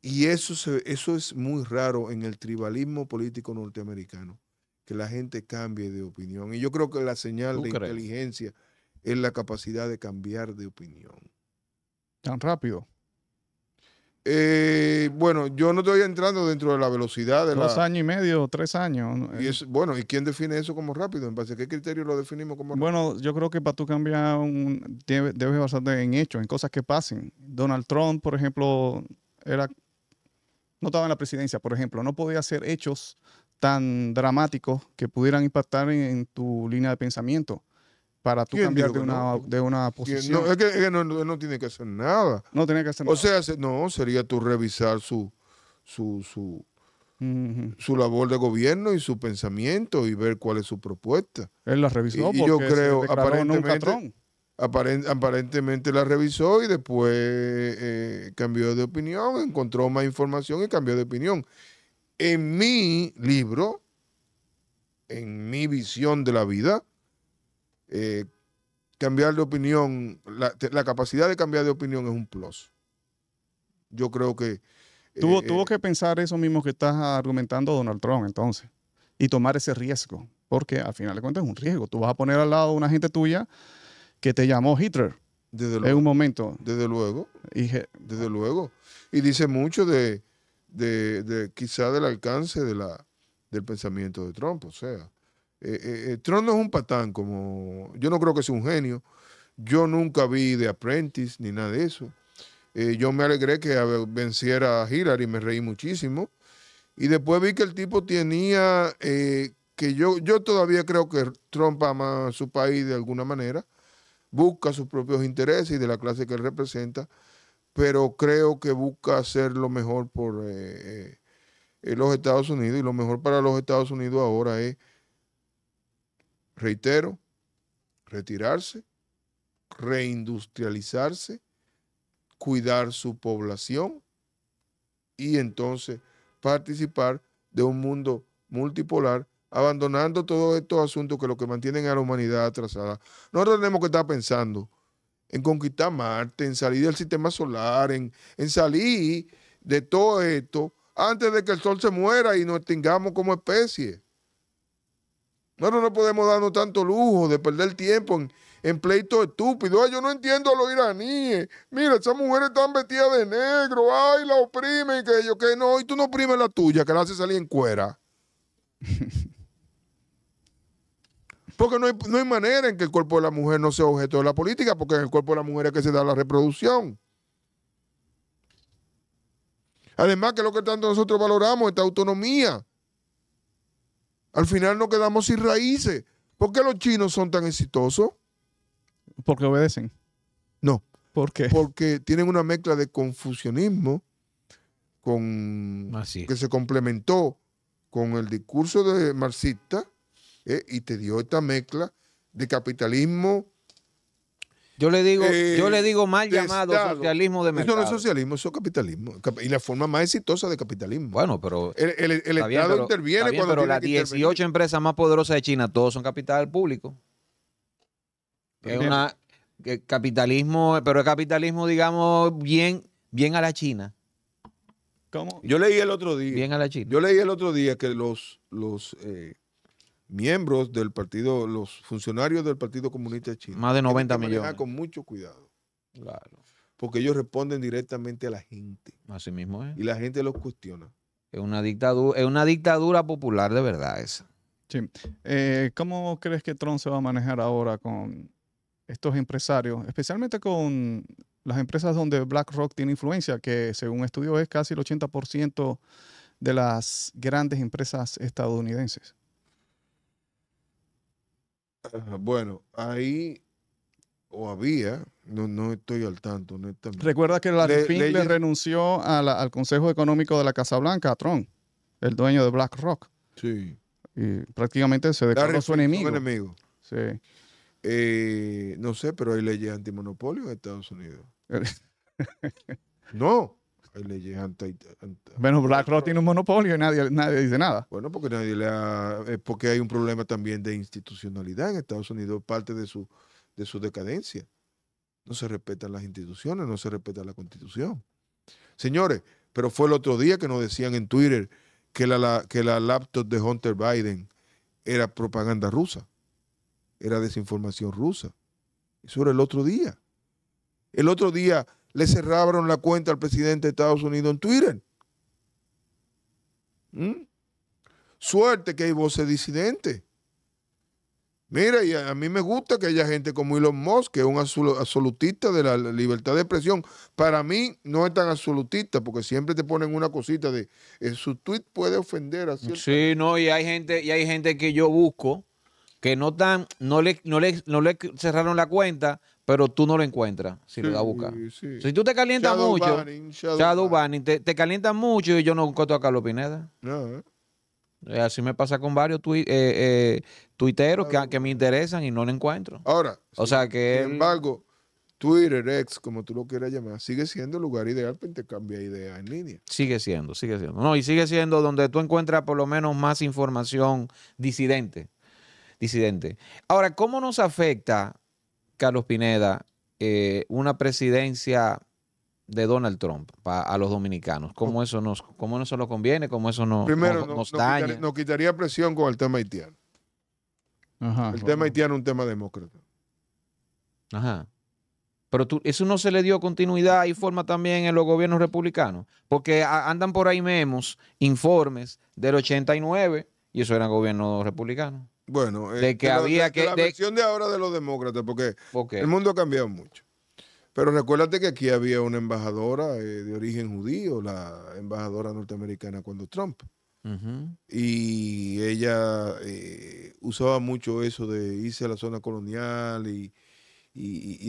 Y eso, eso es muy raro en el tribalismo político norteamericano, que la gente cambie de opinión. Y yo creo que la señal de inteligencia es la capacidad de cambiar de opinión. Tan rápido. Eh, bueno, yo no estoy entrando dentro de la velocidad de Dos años y medio, tres años. Y es, bueno, ¿y quién define eso como rápido? ¿En base qué criterio lo definimos como rápido? Bueno, yo creo que para tú cambiar, un, debes basarte en hechos, en cosas que pasen. Donald Trump, por ejemplo, era no estaba en la presidencia, por ejemplo. No podía hacer hechos tan dramáticos que pudieran impactar en tu línea de pensamiento para tú cambiar de una, posición. No, es que, no, tiene que hacer nada. No tiene que hacer nada. O sea, no, sería tú revisar su, su, labor de gobierno y su pensamiento y ver cuál es su propuesta. Él la revisó y, yo creo, aparentemente, aparentemente la revisó y después eh, cambió de opinión, encontró más información y cambió de opinión. En mi libro, en mi visión de la vida, eh, cambiar de opinión, la, capacidad de cambiar de opinión es un plus. Yo creo que... Eh, tuvo, tuvo eh, que pensar eso mismo que estás argumentando Donald Trump entonces y tomar ese riesgo, porque al final de cuentas es un riesgo. Tú vas a poner al lado una gente tuya que te llamó Hitler desde en un momento. Desde luego. Y, desde luego. Y dice mucho de, de, de quizá del alcance de la, del pensamiento de Trump, o sea. Eh, eh, eh, Trump no es un patán, como yo no creo que sea un genio. Yo nunca vi de Apprentice ni nada de eso. yo me alegré que venciera a Hillary, me reí muchísimo. Y después vi que el tipo tenía, que yo, yo todavía creo que Trump ama a su país de alguna manera, busca sus propios intereses y de la clase que él representa, pero creo que busca hacer lo mejor por los Estados Unidos y lo mejor para los Estados Unidos ahora es reitero, retirarse, reindustrializarse, cuidar su población y entonces participar de un mundo multipolar, abandonando todos estos asuntos que lo que mantienen a la humanidad atrasada. Nosotros tenemos que estar pensando en conquistar Marte, en salir del sistema solar, en, en salir de todo esto antes de que el sol se muera y nos extingamos como especie. Nosotros no podemos darnos tanto lujo de perder tiempo en, pleitos estúpidos. yo no entiendo a los iraníes. Mira, esas mujeres están vestidas de negro. Ay, la oprimen. Que yo, que no. Y tú no oprimes la tuya, que la hace salir en cuera. Porque no hay, no hay, manera en que el cuerpo de la mujer no sea objeto de la política, porque en el cuerpo de la mujer es que se da la reproducción. Además, que lo que tanto nosotros valoramos es esta autonomía. Al final nos quedamos sin raíces. ¿Por qué los chinos son tan exitosos? Porque obedecen. No. ¿Por qué? Porque tienen una mezcla de confucianismo con ah, que se complementó con el discurso de marxista eh, y te dio esta mezcla de capitalismo yo le digo, yo le eh, digo mal llamado socialismo de mercado. Eso no es socialismo, eso es capitalismo. Y la forma más exitosa de capitalismo. Bueno, pero el, Estado interviene cuando. Pero las 18 empresas más poderosas de China, todos son capital público. Es una capitalismo, pero es capitalismo, digamos, bien, bien a la China. ¿Cómo? Yo leí el otro día. Bien a la China. Yo leí el otro día que los, los eh, miembros del partido, los funcionarios del Partido Comunista de China. Más de 90 millones. Con mucho cuidado. Claro. Porque ellos responden directamente a la gente. Así mismo es. Y la gente los cuestiona. Es una dictadura, es una dictadura popular de verdad esa. Sí. Eh, ¿Cómo crees que Trump se va a manejar ahora con estos empresarios, especialmente con las empresas donde BlackRock tiene influencia, que según estudios es casi el 80% de las grandes empresas estadounidenses? Ah, bueno, ahí o había, no, no estoy al tanto. Recuerda que la le, le renunció al Consejo Económico de la Casa Blanca, a Trump, el dueño de BlackRock. Sí. Y prácticamente se declaró su enemigo. enemigo. Sí. Eh, no sé, pero hay leyes antimonopolio en Estados Unidos. no leyes anti, Bueno, BlackRock tiene un monopolio y nadie, nadie dice nada. Bueno, porque nadie le porque hay un problema también de institucionalidad en Estados Unidos, parte de su, de su decadencia. No se respetan las instituciones, no se respeta la constitución. Señores, pero fue el otro día que nos decían en Twitter que que la laptop de Hunter Biden era propaganda rusa, era desinformación rusa. Eso era el otro día. El otro día le cerraron la cuenta al presidente de Estados Unidos en Twitter. ¿Mm? Suerte que hay voces disidentes. Mira, y a, mí me gusta que haya gente como Elon Musk, que es un absolutista de la libertad de expresión. Para mí no es tan absolutista, porque siempre te ponen una cosita de eh, su tweet puede ofender a cierta... Sí, no, y hay gente, y hay gente que yo busco que no no no le cerraron la cuenta, pero tú no lo encuentras si lo vas a buscar. Si tú te calientas mucho, te, calientas mucho y yo no encuentro a Carlos Pineda. Eh. Eh, así me pasa con varios eh, tuiteros que, me interesan y no lo encuentro. Ahora, o sea que sin embargo, Twitter, X, como tú lo quieras llamar, sigue siendo el lugar ideal para intercambiar ideas en línea. Sigue siendo, sigue siendo. No, y sigue siendo donde tú encuentras por lo menos más información disidente. Disidente. Ahora, ¿cómo nos afecta Carlos Pineda, eh, una presidencia de Donald Trump a los dominicanos? ¿Cómo eso nos, cómo nos conviene? ¿Cómo eso nos, Primero, nos, daña? Quitaría, nos quitaría presión con el tema haitiano. el tema haitiano es un tema demócrata. Ajá. Pero eso no se le dio continuidad y forma también en los gobiernos republicanos, porque andan por ahí memos informes del 89 y eso era gobierno republicano. Bueno, que la, eh, que. De la versión de ahora de los demócratas, porque el mundo ha cambiado mucho. Pero recuérdate que aquí había una embajadora eh, de origen judío, la embajadora norteamericana cuando Trump. Y ella eh, usaba mucho eso de irse a la zona colonial y,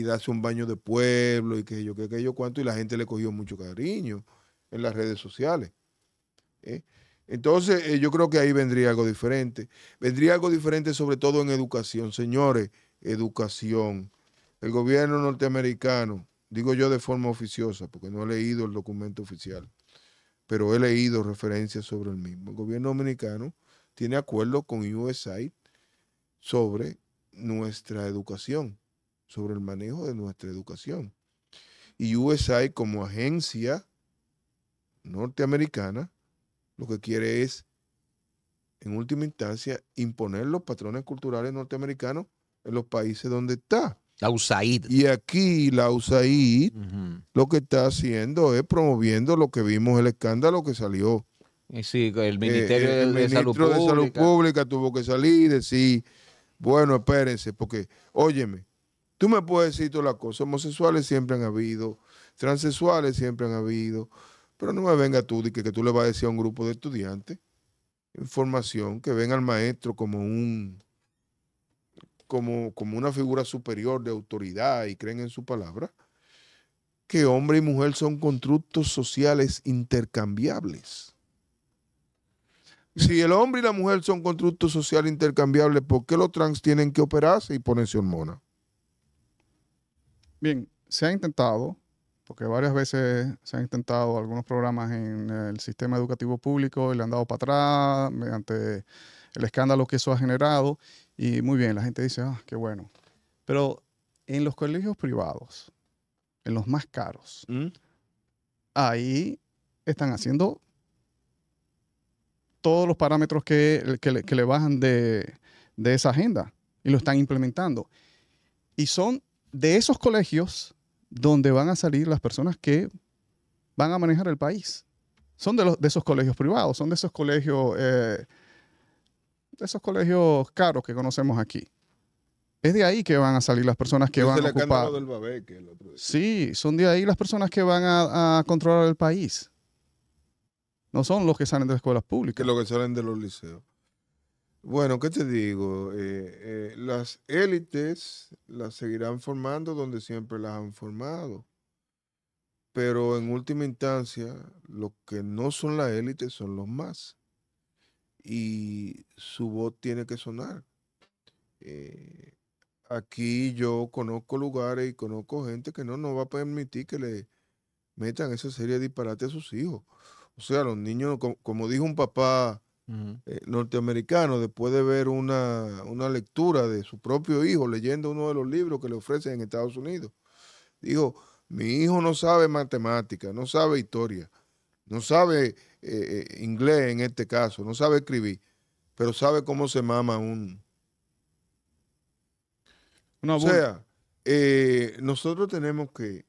darse un baño de pueblo y que yo, que, que yo cuánto, y la gente le cogió mucho cariño en las redes sociales. ¿eh? Entonces, eh, yo creo que ahí vendría algo diferente. Vendría algo diferente sobre todo en educación. Señores, educación. El gobierno norteamericano, digo yo de forma oficiosa, porque no he leído el documento oficial, pero he leído referencias sobre el mismo. El gobierno dominicano tiene acuerdo con USAID sobre nuestra educación, sobre el manejo de nuestra educación. Y USAID como agencia norteamericana lo que quiere es, en última instancia, imponer los patrones culturales norteamericanos en los países donde está. La USAID. Y aquí la USAID lo que está haciendo es promoviendo lo que vimos, el escándalo que salió. sí, el Ministerio de, ministro Salud de, Salud Pública. tuvo que salir y decir, bueno, espérense, porque, óyeme, tú me puedes decir todas las cosas, homosexuales siempre han habido, transexuales siempre han habido, pero no me venga tú de que, tú le vas a decir a un grupo de estudiantes información que ven al maestro como un como, como una figura superior de autoridad y creen en su palabra, que hombre y mujer son constructos sociales intercambiables. Si el hombre y la mujer son constructos sociales intercambiables, ¿por qué los trans tienen que operarse y ponerse hormona? Bien, se ha intentado porque varias veces se han intentado algunos programas en el sistema educativo público y le han dado para atrás mediante el escándalo que eso ha generado. Y muy bien, la gente dice, ah, qué bueno. Pero en los colegios privados, en los más caros, mm. ahí están haciendo todos los parámetros que, le, bajan de, de esa agenda y lo están implementando. Y son de esos colegios donde van a salir las personas que van a manejar el país. Son de, los, de esos colegios privados, son de esos colegios, eh, de esos colegios caros que conocemos aquí. Es de ahí que van a salir las personas que van a ocupar. Sí, son de ahí las personas que van a, controlar el país. No son los que salen de las escuelas públicas. Que los que salen de los liceos. Bueno, ¿qué te digo? Eh, eh, las élites las seguirán formando donde siempre las han formado. Pero en última instancia, los que no son las élites son los más. Y su voz tiene que sonar. Eh, aquí yo conozco lugares y conozco gente que no nos va a permitir que le metan esa serie de disparate a sus hijos. O sea, los niños, como dijo un papá, eh, norteamericano, después de ver una, una, lectura de su propio hijo, leyendo uno de los libros que le ofrecen en Estados Unidos, dijo, mi hijo no sabe matemática, no sabe historia, no sabe eh, eh, inglés en este caso, no sabe escribir, pero sabe cómo se mama un... Una o sea, nosotros tenemos que,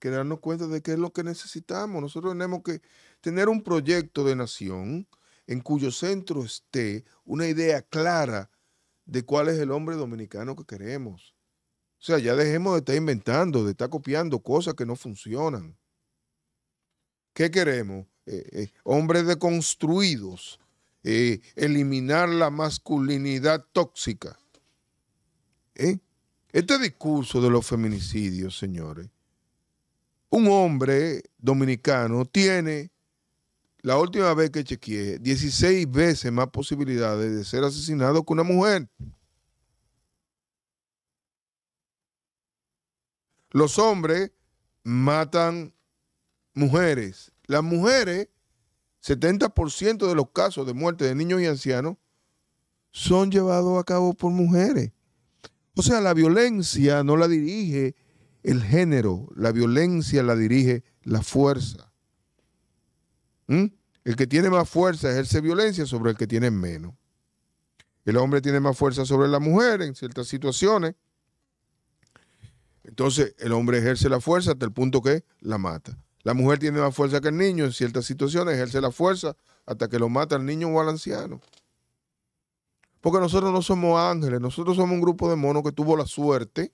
que, darnos cuenta de qué es lo que necesitamos. Nosotros tenemos que tener un proyecto de nación, en cuyo centro esté una idea clara de cuál es el hombre dominicano que queremos. O sea, ya dejemos de estar inventando, de estar copiando cosas que no funcionan. ¿Qué queremos? Eh, eh, hombres deconstruidos, eh, eliminar la masculinidad tóxica. Este discurso de los feminicidios, señores, un hombre dominicano tiene la última vez que chequeé, 16 veces más posibilidades de ser asesinado que una mujer. Los hombres matan mujeres. Las mujeres, 70% de los casos de muerte de niños y ancianos son llevados a cabo por mujeres. O sea, la violencia no la dirige el género, la violencia la dirige la fuerza. ¿Mm? El que tiene más fuerza ejerce violencia sobre el que tiene menos. El hombre tiene más fuerza sobre la mujer en ciertas situaciones. Entonces el hombre ejerce la fuerza hasta el punto que la mata. La mujer tiene más fuerza que el niño en ciertas situaciones, ejerce la fuerza hasta que lo mata el niño o al anciano. Porque nosotros no somos ángeles, nosotros somos un grupo de monos que tuvo la suerte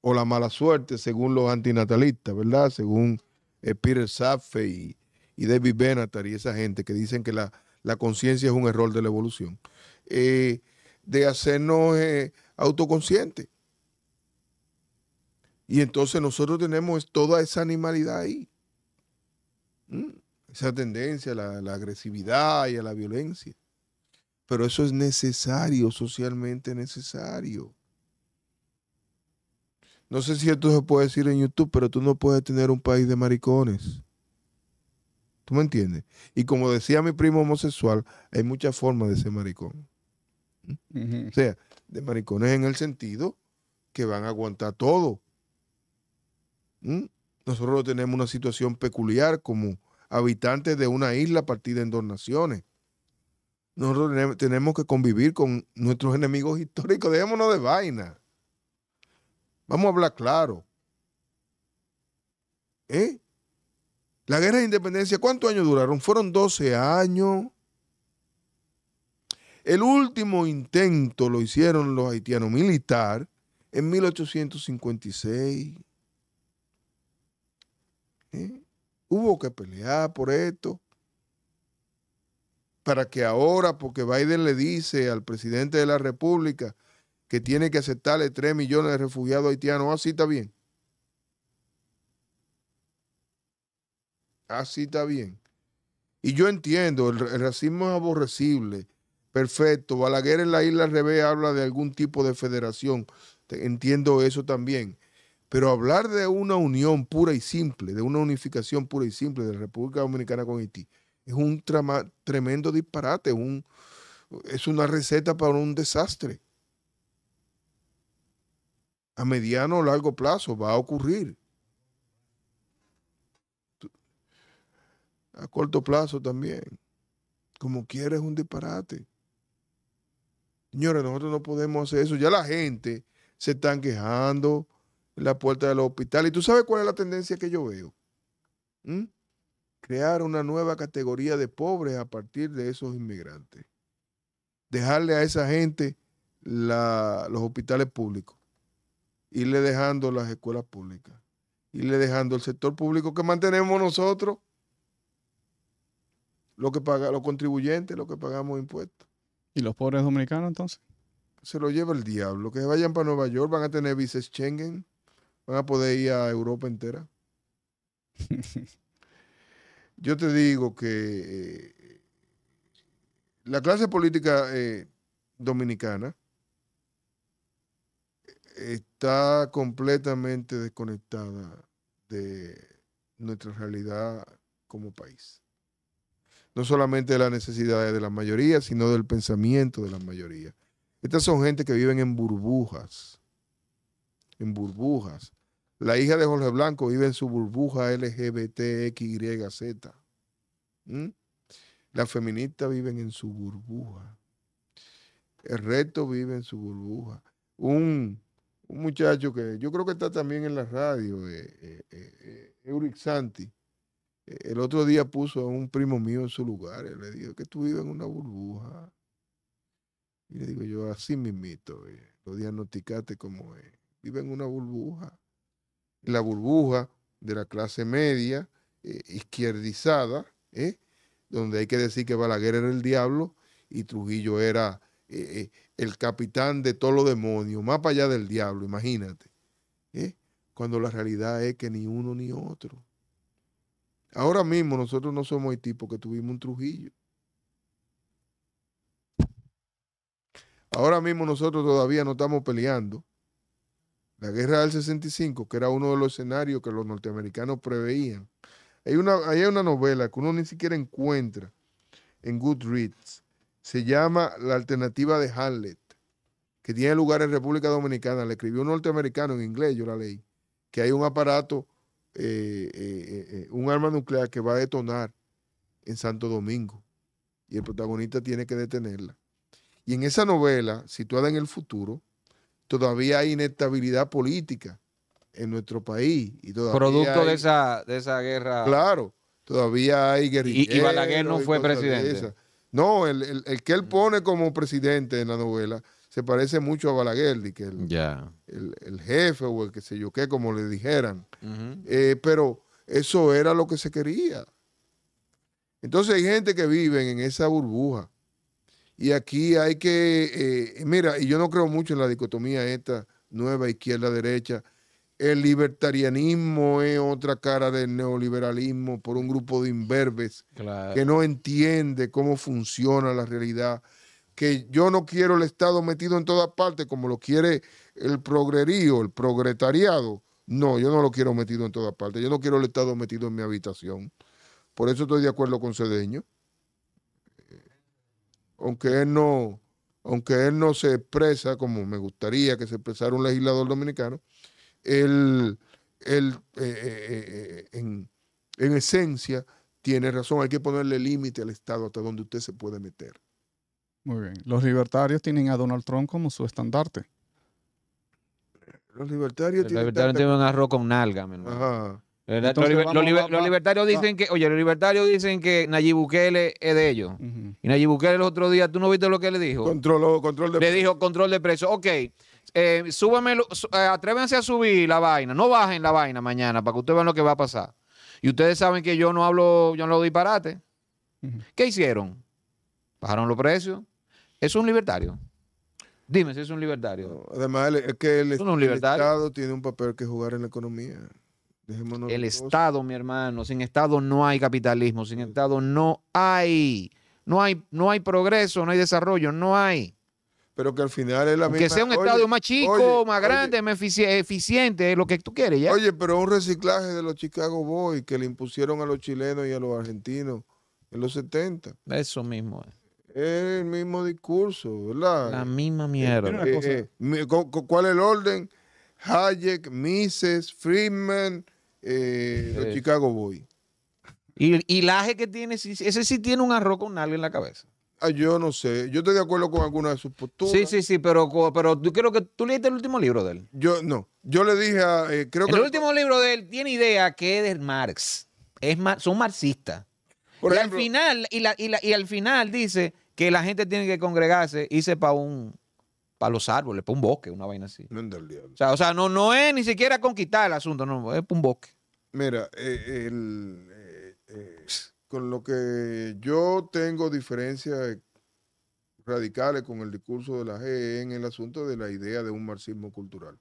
o la mala suerte, según los antinatalistas, ¿verdad? Según eh, Peter Safe y, David Benatar y esa gente que dicen que la, conciencia es un error de la evolución, eh, de hacernos eh, autoconscientes. Y entonces nosotros tenemos toda esa animalidad ahí. Mm, esa tendencia a la agresividad y a la violencia. Pero eso es necesario, socialmente necesario. No sé si esto se puede decir en YouTube, pero tú no puedes tener un país de maricones. ¿Tú me entiendes? Y como decía mi primo homosexual, hay muchas formas de ser maricón. O sea, de maricones en el sentido que van a aguantar todo. ¿Mm? Nosotros tenemos una situación peculiar como habitantes de una isla partida en dos naciones. Nosotros tenemos que convivir con nuestros enemigos históricos. Dejémonos de vaina. Vamos a hablar claro. ¿Eh? La guerra de independencia, ¿cuántos años duraron? Fueron 12 años. El último intento lo hicieron los haitianos militar en 1856. ¿Eh? Hubo que pelear por esto. Para que ahora, porque Biden le dice al presidente de la República, que tiene que aceptarle 3 millones de refugiados haitianos. Así está bien. Así está bien. Y yo entiendo, el, racismo es aborrecible. Perfecto. Balaguer en la isla al habla de algún tipo de federación. Entiendo eso también. Pero hablar de una unión pura y simple, de una unificación pura y simple de la República Dominicana con Haití, es un tremendo disparate, es una receta para un desastre a mediano o largo plazo va a ocurrir. A corto plazo también. Como quieres un disparate. Señores, nosotros no podemos hacer eso. Ya la gente se está quejando en la puerta del hospital. ¿Y tú sabes cuál es la tendencia que yo veo? ¿Mm? Crear una nueva categoría de pobres a partir de esos inmigrantes. Dejarle a esa gente los hospitales públicos irle dejando las escuelas públicas, irle dejando el sector público que mantenemos nosotros, lo que paga, los contribuyentes, lo que pagamos impuestos. ¿Y los pobres dominicanos entonces? Se lo lleva el diablo, que se vayan para Nueva York, van a tener visas Schengen, van a poder ir a Europa entera. Yo te digo que eh, la clase política eh, dominicana está completamente desconectada de nuestra realidad como país. No solamente de las necesidades de la mayoría, sino del pensamiento de la mayoría. Estas son gente que viven en burbujas, en burbujas. La hija de Jorge Blanco vive en su burbuja LGBTXYZ. Las feministas viven en su burbuja. El reto vive en su burbuja. Un un muchacho que yo creo que está también en la radio, eh, eh, eh, eh Santi. E, el otro día puso a un primo mío en su lugar. le dijo que tú vives en una burbuja. Y le digo yo, así mismito, lo diagnosticaste como es. Vive en una burbuja. La burbuja de la clase media, izquierdizada, ¿eh? donde hay que decir que Balaguer era el diablo y Trujillo era eh, eh, el capitán de todos los demonios, más para allá del diablo, imagínate. ¿eh? Cuando la realidad es que ni uno ni otro. Ahora mismo nosotros no somos el tipo que tuvimos un Trujillo. Ahora mismo nosotros todavía no estamos peleando. La guerra del 65, que era uno de los escenarios que los norteamericanos preveían. Hay una, hay una novela que uno ni siquiera encuentra en Goodreads, se llama La Alternativa de Hamlet, que tiene lugar en República Dominicana. Le escribió un norteamericano en inglés, yo la leí, que hay un aparato, eh, eh, eh, un arma nuclear que va a detonar en Santo Domingo y el protagonista tiene que detenerla. Y en esa novela, situada en el futuro, todavía hay inestabilidad política en nuestro país. Y Producto de, esa, de esa guerra. Claro, todavía hay guerrilleros. Y, Balaguer no fue presidente. No, el, que él mm. pone como presidente en la novela se parece mucho a Balaguer, que el, el, jefe o el que sé yo qué, como le dijeran. Eh, pero eso era lo que se quería. Entonces hay gente que vive en esa burbuja. Y aquí hay que, eh, mira, y yo no creo mucho en la dicotomía esta nueva izquierda-derecha el libertarianismo es otra cara del neoliberalismo por un grupo de imberbes que no entiende cómo funciona la realidad. Que yo no quiero el Estado metido en todas partes como lo quiere el progrerío, el progretariado. No, yo no lo quiero metido en todas partes. Yo no quiero el Estado metido en mi habitación. Por eso estoy de acuerdo con Cedeño. Eh, aunque no, aunque él no se expresa como me gustaría que se expresara un legislador dominicano, él, él eh, eh, eh, en, esencia tiene razón. Hay que ponerle límite al Estado hasta donde usted se puede meter. Muy bien. Los libertarios tienen a Donald Trump como su estandarte. Los libertarios los tienen. Libertarios arroz con nalga, mi hermano. los, libertarios dicen que, oye, los libertarios dicen que Nayib Bukele es de ellos. Y Nayib Bukele el otro día, ¿tú no viste lo que le dijo? Control, control de Le dijo control de presos. Ok, eh, eh, atrévanse a subir la vaina, no bajen la vaina mañana para que ustedes vean lo que va a pasar. Y ustedes saben que yo no hablo, yo no disparate. ¿Qué hicieron? Bajaron los precios. Es un libertario. Dime si es un libertario. además, es que el, es un el Estado tiene un papel que jugar en la economía. el Estado, mi hermano. Sin Estado no hay capitalismo. Sin Estado no hay. No hay, no hay progreso, no hay desarrollo, no hay pero que al final es la misma. Que sea un estadio más chico, más grande, más eficiente, lo que tú quieres. ¿ya? Oye, pero un reciclaje de los Chicago Boys que le impusieron a los chilenos y a los argentinos en los 70. Eso mismo. Es el mismo discurso, ¿verdad? La misma mierda. Eh, eh, ¿Cuál es el orden? Hayek, Mises, Friedman, eh, los Chicago Boys. Y, y el que tiene, ese sí tiene un arroz con nalga en la cabeza. Ah, yo no sé. Yo estoy de acuerdo con alguna de sus posturas. Sí, sí, sí, pero, pero tú creo que tú leíste el último libro de él. Yo no. Yo le dije a. Eh, el último libro de él tiene idea que es de Marx. Es mar... son marxistas. Por y al final, y, la, y, al final dice que la gente tiene que congregarse, y para un para los árboles, para un bosque, una vaina así. No o sea, o sea, no, no es ni siquiera conquistar el asunto, no, es para un bosque. Mira, eh, el, eh, eh, con lo que yo tengo diferencias radicales con el discurso de la GE en el asunto de la idea de un marxismo cultural.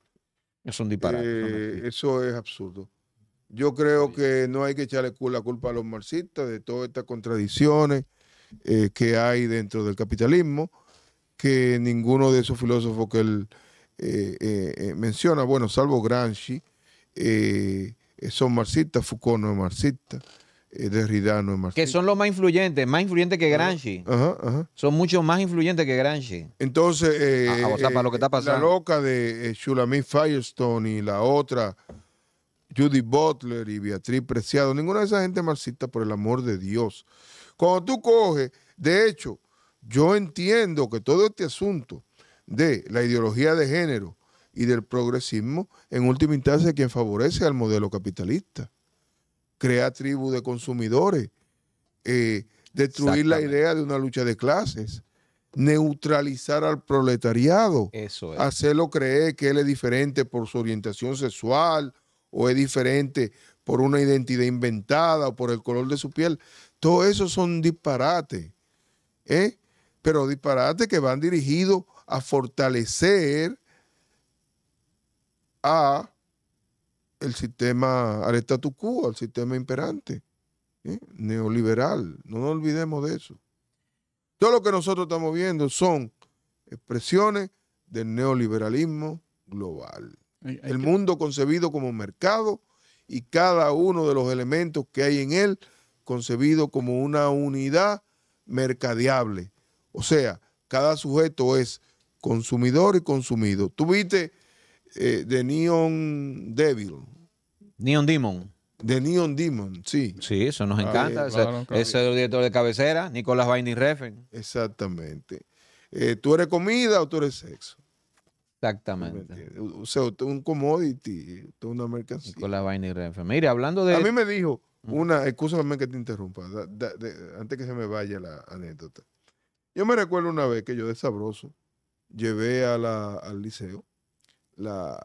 Es un eh, eso es absurdo. Yo creo que no hay que echarle la culpa a los marxistas de todas estas contradicciones eh, que hay dentro del capitalismo, que ninguno de esos filósofos que él eh, menciona, bueno, salvo Gramsci, son marxistas, Foucault no es marxista es eh, Que son los más influyentes, más influyentes que ah, Gramsci. Ajá, ajá. Son mucho más influyentes que Gramsci. Entonces, eh, eh la loca de Shulamit eh, Firestone y la otra, Judy Butler y Beatriz Preciado, ninguna de esas gente marxista, por el amor de Dios. Cuando tú coges, de hecho, yo entiendo que todo este asunto de la ideología de género y del progresismo, en última instancia, es quien favorece al modelo capitalista crear tribus de consumidores, eh, destruir la idea de una lucha de clases, neutralizar al proletariado, hacerlo creer que él es diferente por su orientación sexual o es diferente por una identidad inventada o por el color de su piel. Todo eso son disparates, ¿eh? pero disparates que van dirigidos a fortalecer a el sistema, al statu quo, al sistema imperante, ¿eh? neoliberal. No nos olvidemos de eso. Todo lo que nosotros estamos viendo son expresiones del neoliberalismo global. el mundo concebido como mercado y cada uno de los elementos que hay en él concebido como una unidad mercadeable. O sea, cada sujeto es consumidor y consumido. Tuviste eh, de Neon Devil. Neon Demon. De Neon Demon, sí. Sí, eso nos ah, encanta. Ese es el director de cabecera, Nicolás y Reffen. Exactamente. Eh, ¿Tú eres comida o tú eres sexo? Exactamente. O sea, un commodity, usted una mercancía. Nicolás y Reffen. Mire, hablando de. A mí me dijo una, escúchame que te interrumpa, antes que se me vaya la anécdota. Yo me recuerdo una vez que yo de sabroso llevé al liceo la,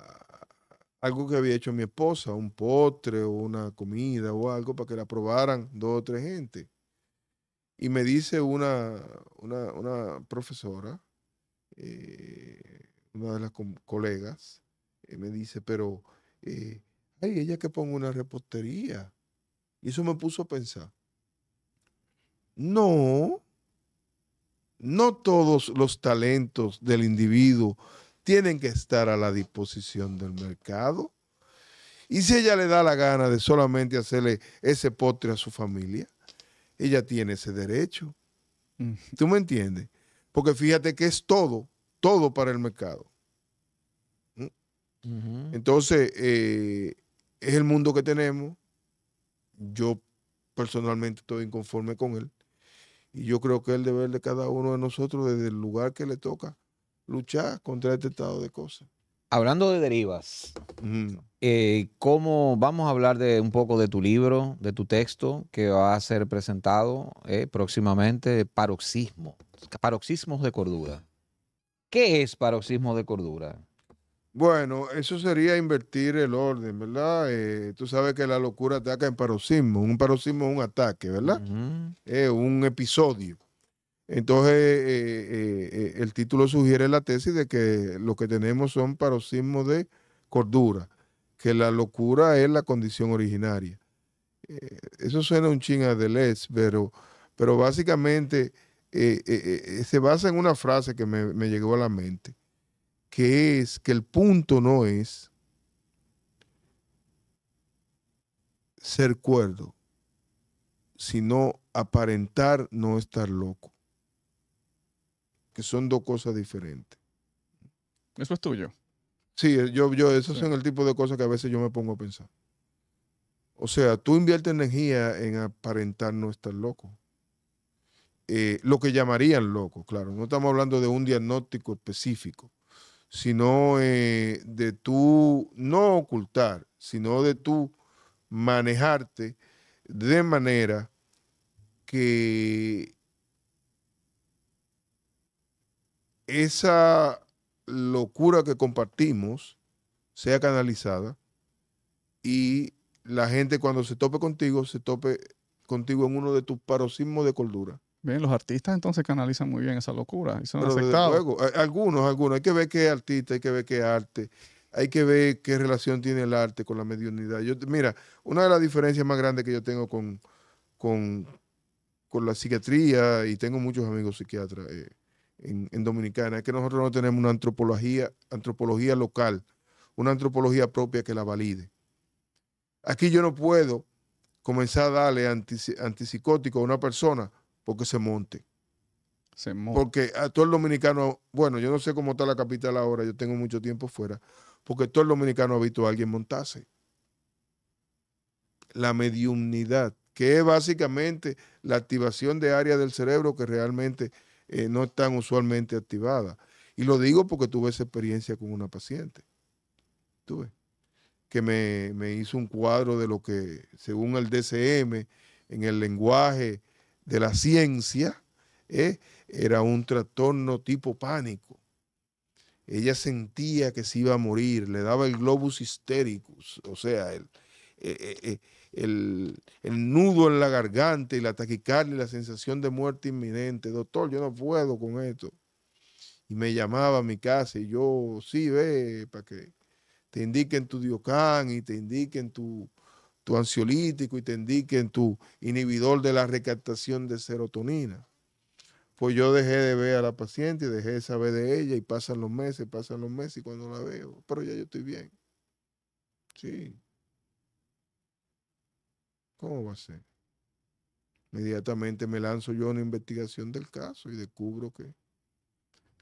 algo que había hecho mi esposa, un postre o una comida o algo para que la probaran dos o tres gente. Y me dice una, profesora, eh, una de las colegas, eh, me dice, pero, eh, ay, ella que pone una repostería. Y eso me puso a pensar. No, no todos los talentos del individuo tienen que estar a la disposición del mercado. Y si ella le da la gana de solamente hacerle ese postre a su familia, ella tiene ese derecho. Mm. ¿Tú me entiendes? Porque fíjate que es todo, todo para el mercado. Mm. Entonces, eh, es el mundo que tenemos. Yo personalmente estoy inconforme con él. Y yo creo que es el deber de cada uno de nosotros, desde el lugar que le toca, luchar contra este estado de cosas. Hablando de derivas, eh, ¿cómo vamos a hablar de un poco de tu libro, de tu texto que va a ser presentado eh, próximamente, Paroxismo, Paroxismos de Cordura? ¿Qué es paroxismo de cordura? Bueno, eso sería invertir el orden, ¿verdad? Eh, tú sabes que la locura ataca en paroxismo. Un paroxismo es un ataque, ¿verdad? un episodio. Entonces, eh, eh, eh, el título sugiere la tesis de que lo que tenemos son paroxismos de cordura, que la locura es la condición originaria. eso suena un chinga de pero, pero básicamente se basa en una frase que me, me llegó a la mente, que es que el punto no es ser cuerdo, sino aparentar no estar loco que son dos cosas diferentes. Eso es tuyo. Sí, eh, yo, yo, esos son el tipo de cosas que a veces yo me pongo a pensar. O sea, tú inviertes energía en aparentar no estar loco. Eh, lo que llamarían loco, claro. No estamos hablando de un diagnóstico específico, sino eh, de tú no ocultar, sino de tú manejarte de manera que esa locura que compartimos sea canalizada y la gente cuando se tope contigo, se tope contigo en uno de tus paroxismos de cordura. Bien, los artistas entonces canalizan muy bien esa locura y son algunos, algunos. Hay que ver qué artista, hay que ver qué arte, hay que ver qué relación tiene el arte con la mediunidad. Yo, mira, una de las diferencias más grandes que yo tengo con, con, la psiquiatría, y tengo muchos amigos psiquiatras, eh, en, Dominicana es que nosotros no tenemos una antropología, antropología local, una antropología propia que la valide. Aquí yo no puedo comenzar a darle antipsicótico a una persona porque se monte. Porque a todo el dominicano, bueno, yo no sé cómo está la capital ahora, yo tengo mucho tiempo fuera, porque todo el dominicano ha visto a alguien montarse. La mediunidad, que es básicamente la activación de áreas del cerebro que realmente eh, no están usualmente activadas. Y lo digo porque tuve esa experiencia con una paciente. Tuve. Que me, hizo un cuadro de lo que, según el DCM, en el lenguaje de la ciencia, eh, era un trastorno tipo pánico. Ella sentía que se iba a morir, le daba el globus histéricus, o sea, el, eh, el, nudo en la garganta y la taquicardia y la sensación de muerte inminente. Doctor, yo no puedo con esto. Y me llamaba a mi casa y yo, sí, ve, para que te indiquen tu diocán y te indiquen tu, tu ansiolítico y te indiquen tu inhibidor de la recaptación de serotonina. Pues yo dejé de ver a la paciente, dejé de saber de ella y pasan los meses, pasan los meses y cuando la veo, pero ya yo estoy bien. Sí, ¿Cómo va a ser? Inmediatamente me lanzo yo a una investigación del caso y descubro que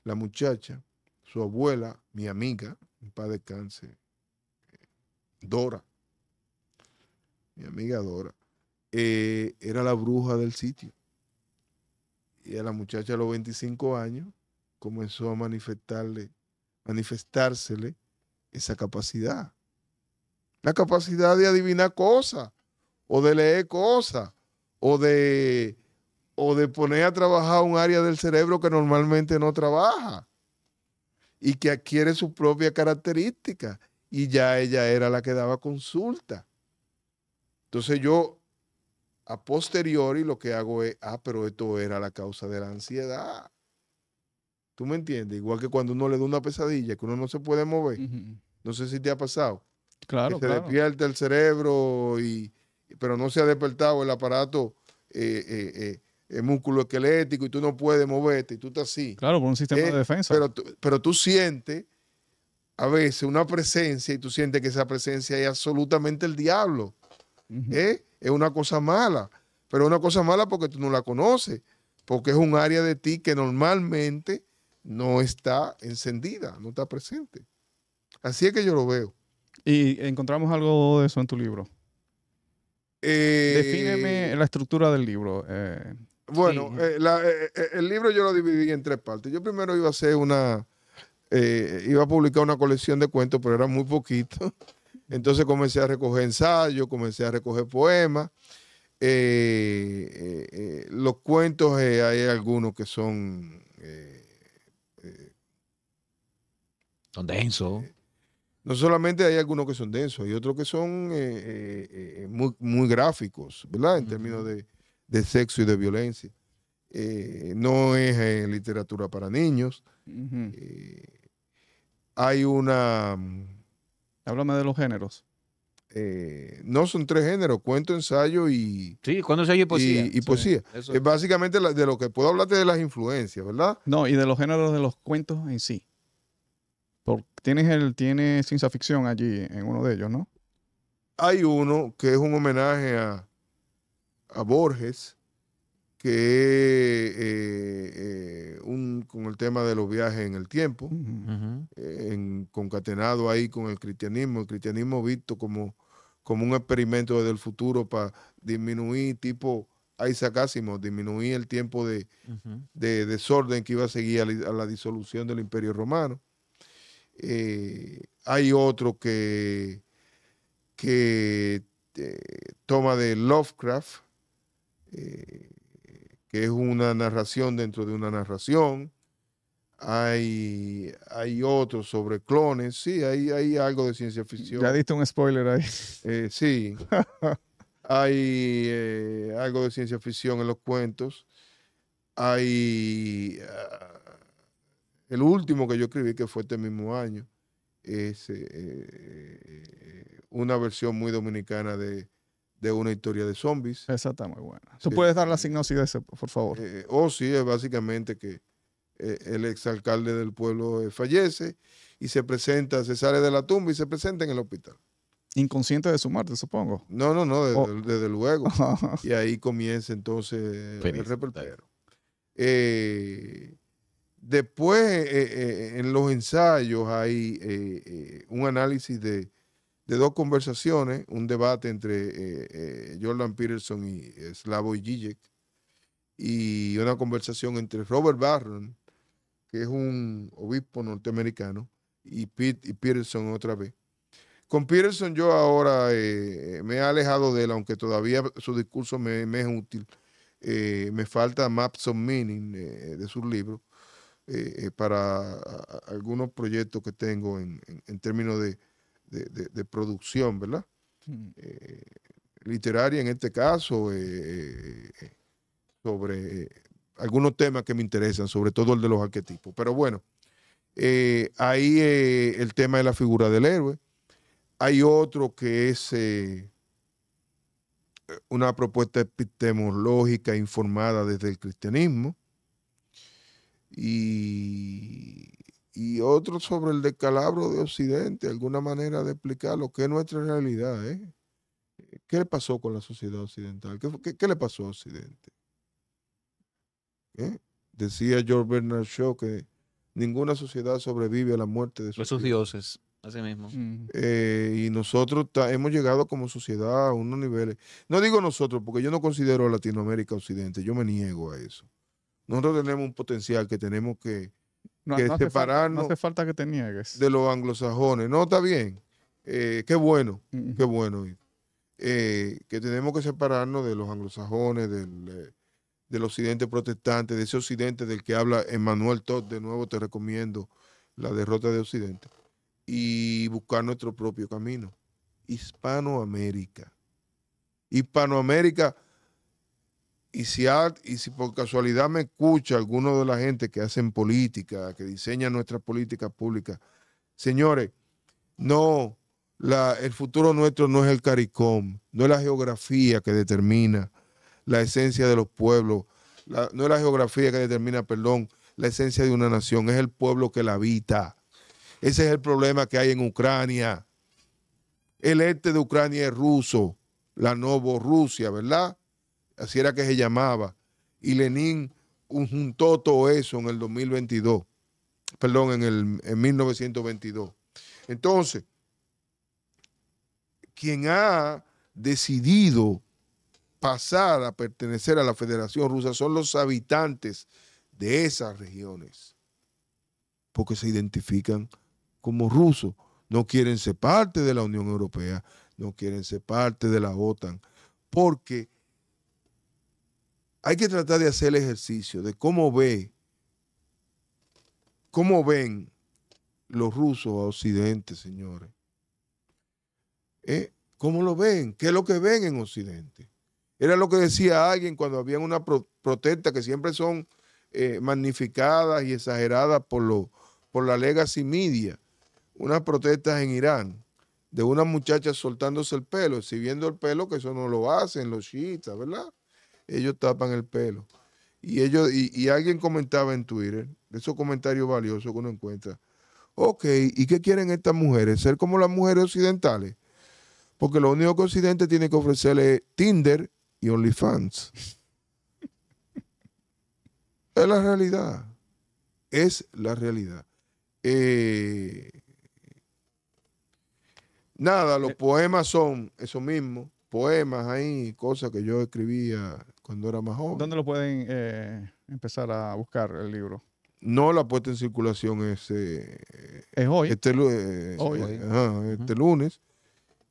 la muchacha, su abuela, mi amiga, mi padre cáncer, Dora, mi amiga Dora, eh, era la bruja del sitio. Y a la muchacha a los 25 años comenzó a manifestarle, manifestársele esa capacidad. La capacidad de adivinar cosas o de leer cosas, o de, o de poner a trabajar un área del cerebro que normalmente no trabaja y que adquiere su propia característica. Y ya ella era la que daba consulta. Entonces yo a posteriori lo que hago es, ah, pero esto era la causa de la ansiedad. ¿Tú me entiendes? Igual que cuando uno le da una pesadilla, que uno no se puede mover. No sé si te ha pasado. Claro. Que se despierta el cerebro y, pero no se ha despertado el aparato eh, eh, eh, el músculo esquelético y tú no puedes moverte y tú estás así. Claro, por un sistema de defensa. Pero, tú sientes a veces una presencia y tú sientes que esa presencia es absolutamente el diablo. Es una cosa mala, pero es una cosa mala porque tú no la conoces, porque es un área de ti que normalmente no está encendida, no está presente. Así es que yo lo veo. ¿Y encontramos algo de eso en tu libro? Eh, Defíneme la estructura del libro. Eh, bueno, eh, eh, el libro yo lo dividí en tres partes. Yo primero iba a hacer una, iba a publicar una colección de cuentos, pero era muy poquito. Entonces comencé a recoger ensayos, comencé a recoger poemas. los cuentos, hay algunos que son... son densos. No solamente hay algunos que son densos, hay otros que son eh, eh, eh, muy, gráficos, ¿verdad? En términos de, sexo y de violencia. no es literatura para niños. hay una... Mm, Háblame de los géneros. no son tres géneros, cuento, ensayo y... Sí, cuento, y poesía. Y, poesía. es. básicamente de lo que puedo hablarte de las influencias, ¿verdad? No, y de los géneros de los cuentos en sí tienes el, tiene ciencia ficción allí en uno de ellos, ¿no? Hay uno que es un homenaje a, a Borges, que eh, eh con el tema de los viajes en el tiempo, eh, concatenado ahí con el cristianismo, el cristianismo visto como, como un experimento desde el futuro para disminuir tipo ahí Asimov, disminuir el tiempo de, desorden que iba a seguir a la disolución del imperio romano. Eh, hay otro que, que eh, toma de Lovecraft, eh, que es una narración dentro de una narración. Hay, hay otro sobre clones, sí, hay, hay algo de ciencia ficción. Ya diste un spoiler ahí. sí, hay algo de ciencia ficción en los cuentos. Hay... Ah, el último que yo escribí, que fue este mismo año, es eh, eh, eh, una versión muy dominicana de, una historia de zombies. Esa está muy buena. ¿Tú puedes dar la sinopsis de ese, por favor? oh, sí, es básicamente que el exalcalde del pueblo fallece y se presenta, se sale de la tumba y se presenta en el hospital. Inconsciente de su muerte, supongo. No, no, no, desde, oh. luego. y ahí comienza entonces el repertorio. Eh, Después, eh, eh, eh, en los ensayos hay un análisis de, dos conversaciones, un debate entre Jordan Peterson y Slavoj Žižek, y una conversación entre Robert Barron, que es un obispo norteamericano, y, Pete, y Peterson otra vez. Con Peterson yo ahora me he alejado de él, aunque todavía su discurso me, me es útil. me falta Maps of Meaning de sus libros eh, eh, para algunos proyectos que tengo en, términos de, producción, ¿verdad? Mm. Eh, literaria en este caso, sobre algunos temas que me interesan, sobre todo el de los arquetipos. Pero bueno, ahí el tema de la figura del héroe. Hay otro que es una propuesta epistemológica informada desde el cristianismo y, otro sobre el descalabro de Occidente, alguna manera de explicar lo que es nuestra realidad. ¿eh? ¿Qué le pasó con la sociedad occidental? ¿Qué, le pasó a Occidente? ¿Eh? Decía George Bernard Shaw que ninguna sociedad sobrevive a la muerte de sus, dioses. Así mismo. Eh, y nosotros hemos llegado como sociedad a unos niveles. No digo nosotros, porque yo no considero a Latinoamérica Occidente, yo me niego a eso. Nosotros tenemos un potencial que tenemos que, no separarnos. Hace falta, que te De los anglosajones. No, está bien. Eh, qué bueno, qué bueno. Eh, que tenemos que separarnos de los anglosajones, eh, del, occidente protestante, de ese occidente del que habla Emmanuel Todd. De nuevo te recomiendo la derrota de occidente. Y buscar nuestro propio camino. Hispanoamérica. Hispanoamérica y si, y si por casualidad me escucha alguno de la gente que hacen política, que diseña nuestra política pública señores, no, el futuro nuestro no es el CARICOM, no es la geografía que determina la esencia de los pueblos, no es la geografía que determina, perdón, la esencia de una nación, es el pueblo que la habita. Ese es el problema que hay en Ucrania. El este de Ucrania es ruso, la Novo Rusia, ¿verdad? así era que se llamaba, y Lenin juntó todo eso en el 2022, perdón, en, el, en 1922. Entonces, quien ha decidido pasar a pertenecer a la Federación Rusa son los habitantes de esas regiones, porque se identifican como rusos, no quieren ser parte de la Unión Europea, no quieren ser parte de la OTAN, porque hay que tratar de hacer el ejercicio de cómo ve, cómo ven los rusos a Occidente, señores. Eh, ¿Cómo lo ven? ¿Qué es lo que ven en Occidente? Era lo que decía alguien cuando había una protesta que siempre son eh, magnificadas y exageradas por, lo, por la legacy media. Unas protestas en Irán de una muchachas soltándose el pelo, exhibiendo el pelo, que eso no lo hacen los chiitas, ¿verdad? ellos tapan el pelo. Y, ellos, y, alguien comentaba en Twitter, esos comentarios valiosos que uno encuentra, ok, ¿y qué quieren estas mujeres? ¿Ser como las mujeres occidentales? Porque lo único que Occidente tiene que ofrecerle es Tinder y OnlyFans. es la realidad. Es la realidad. Eh, nada, los eh. poemas son eso mismo, poemas ahí, cosas que yo escribía cuando era más joven. ¿Dónde lo pueden eh, empezar a buscar el libro? No, la puesta en circulación es, ¿Es hoy. Este, eh, eh, este lunes.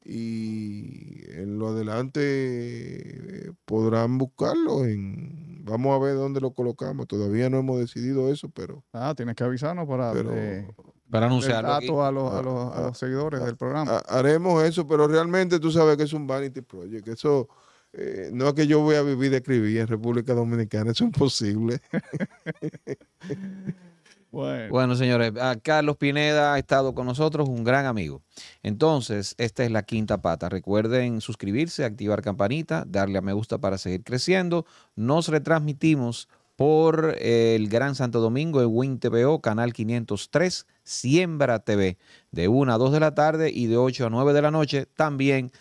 Y en lo adelante podrán buscarlo. En, vamos a ver dónde lo colocamos. Todavía no hemos decidido eso, pero. Ah, tienes que avisarnos para. Pero, para anunciar a, a, los, a, ah, los, ah, seguidores ah, del programa. haremos eso, pero realmente tú sabes que es un vanity project. Eso eh, no es que yo voy a vivir de escribir en República Dominicana, eso es imposible. bueno. señores, Carlos Pineda ha estado con nosotros, un gran amigo. Entonces, esta es la quinta pata. Recuerden suscribirse, activar campanita, darle a me gusta para seguir creciendo. Nos retransmitimos por el Gran Santo Domingo, de Win TVO, canal 503, Siembra TV, de 1 a 2 de la tarde y de 8 a 9 de la noche. También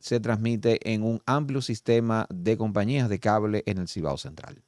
se transmite en un amplio sistema de compañías de cable en el Cibao Central.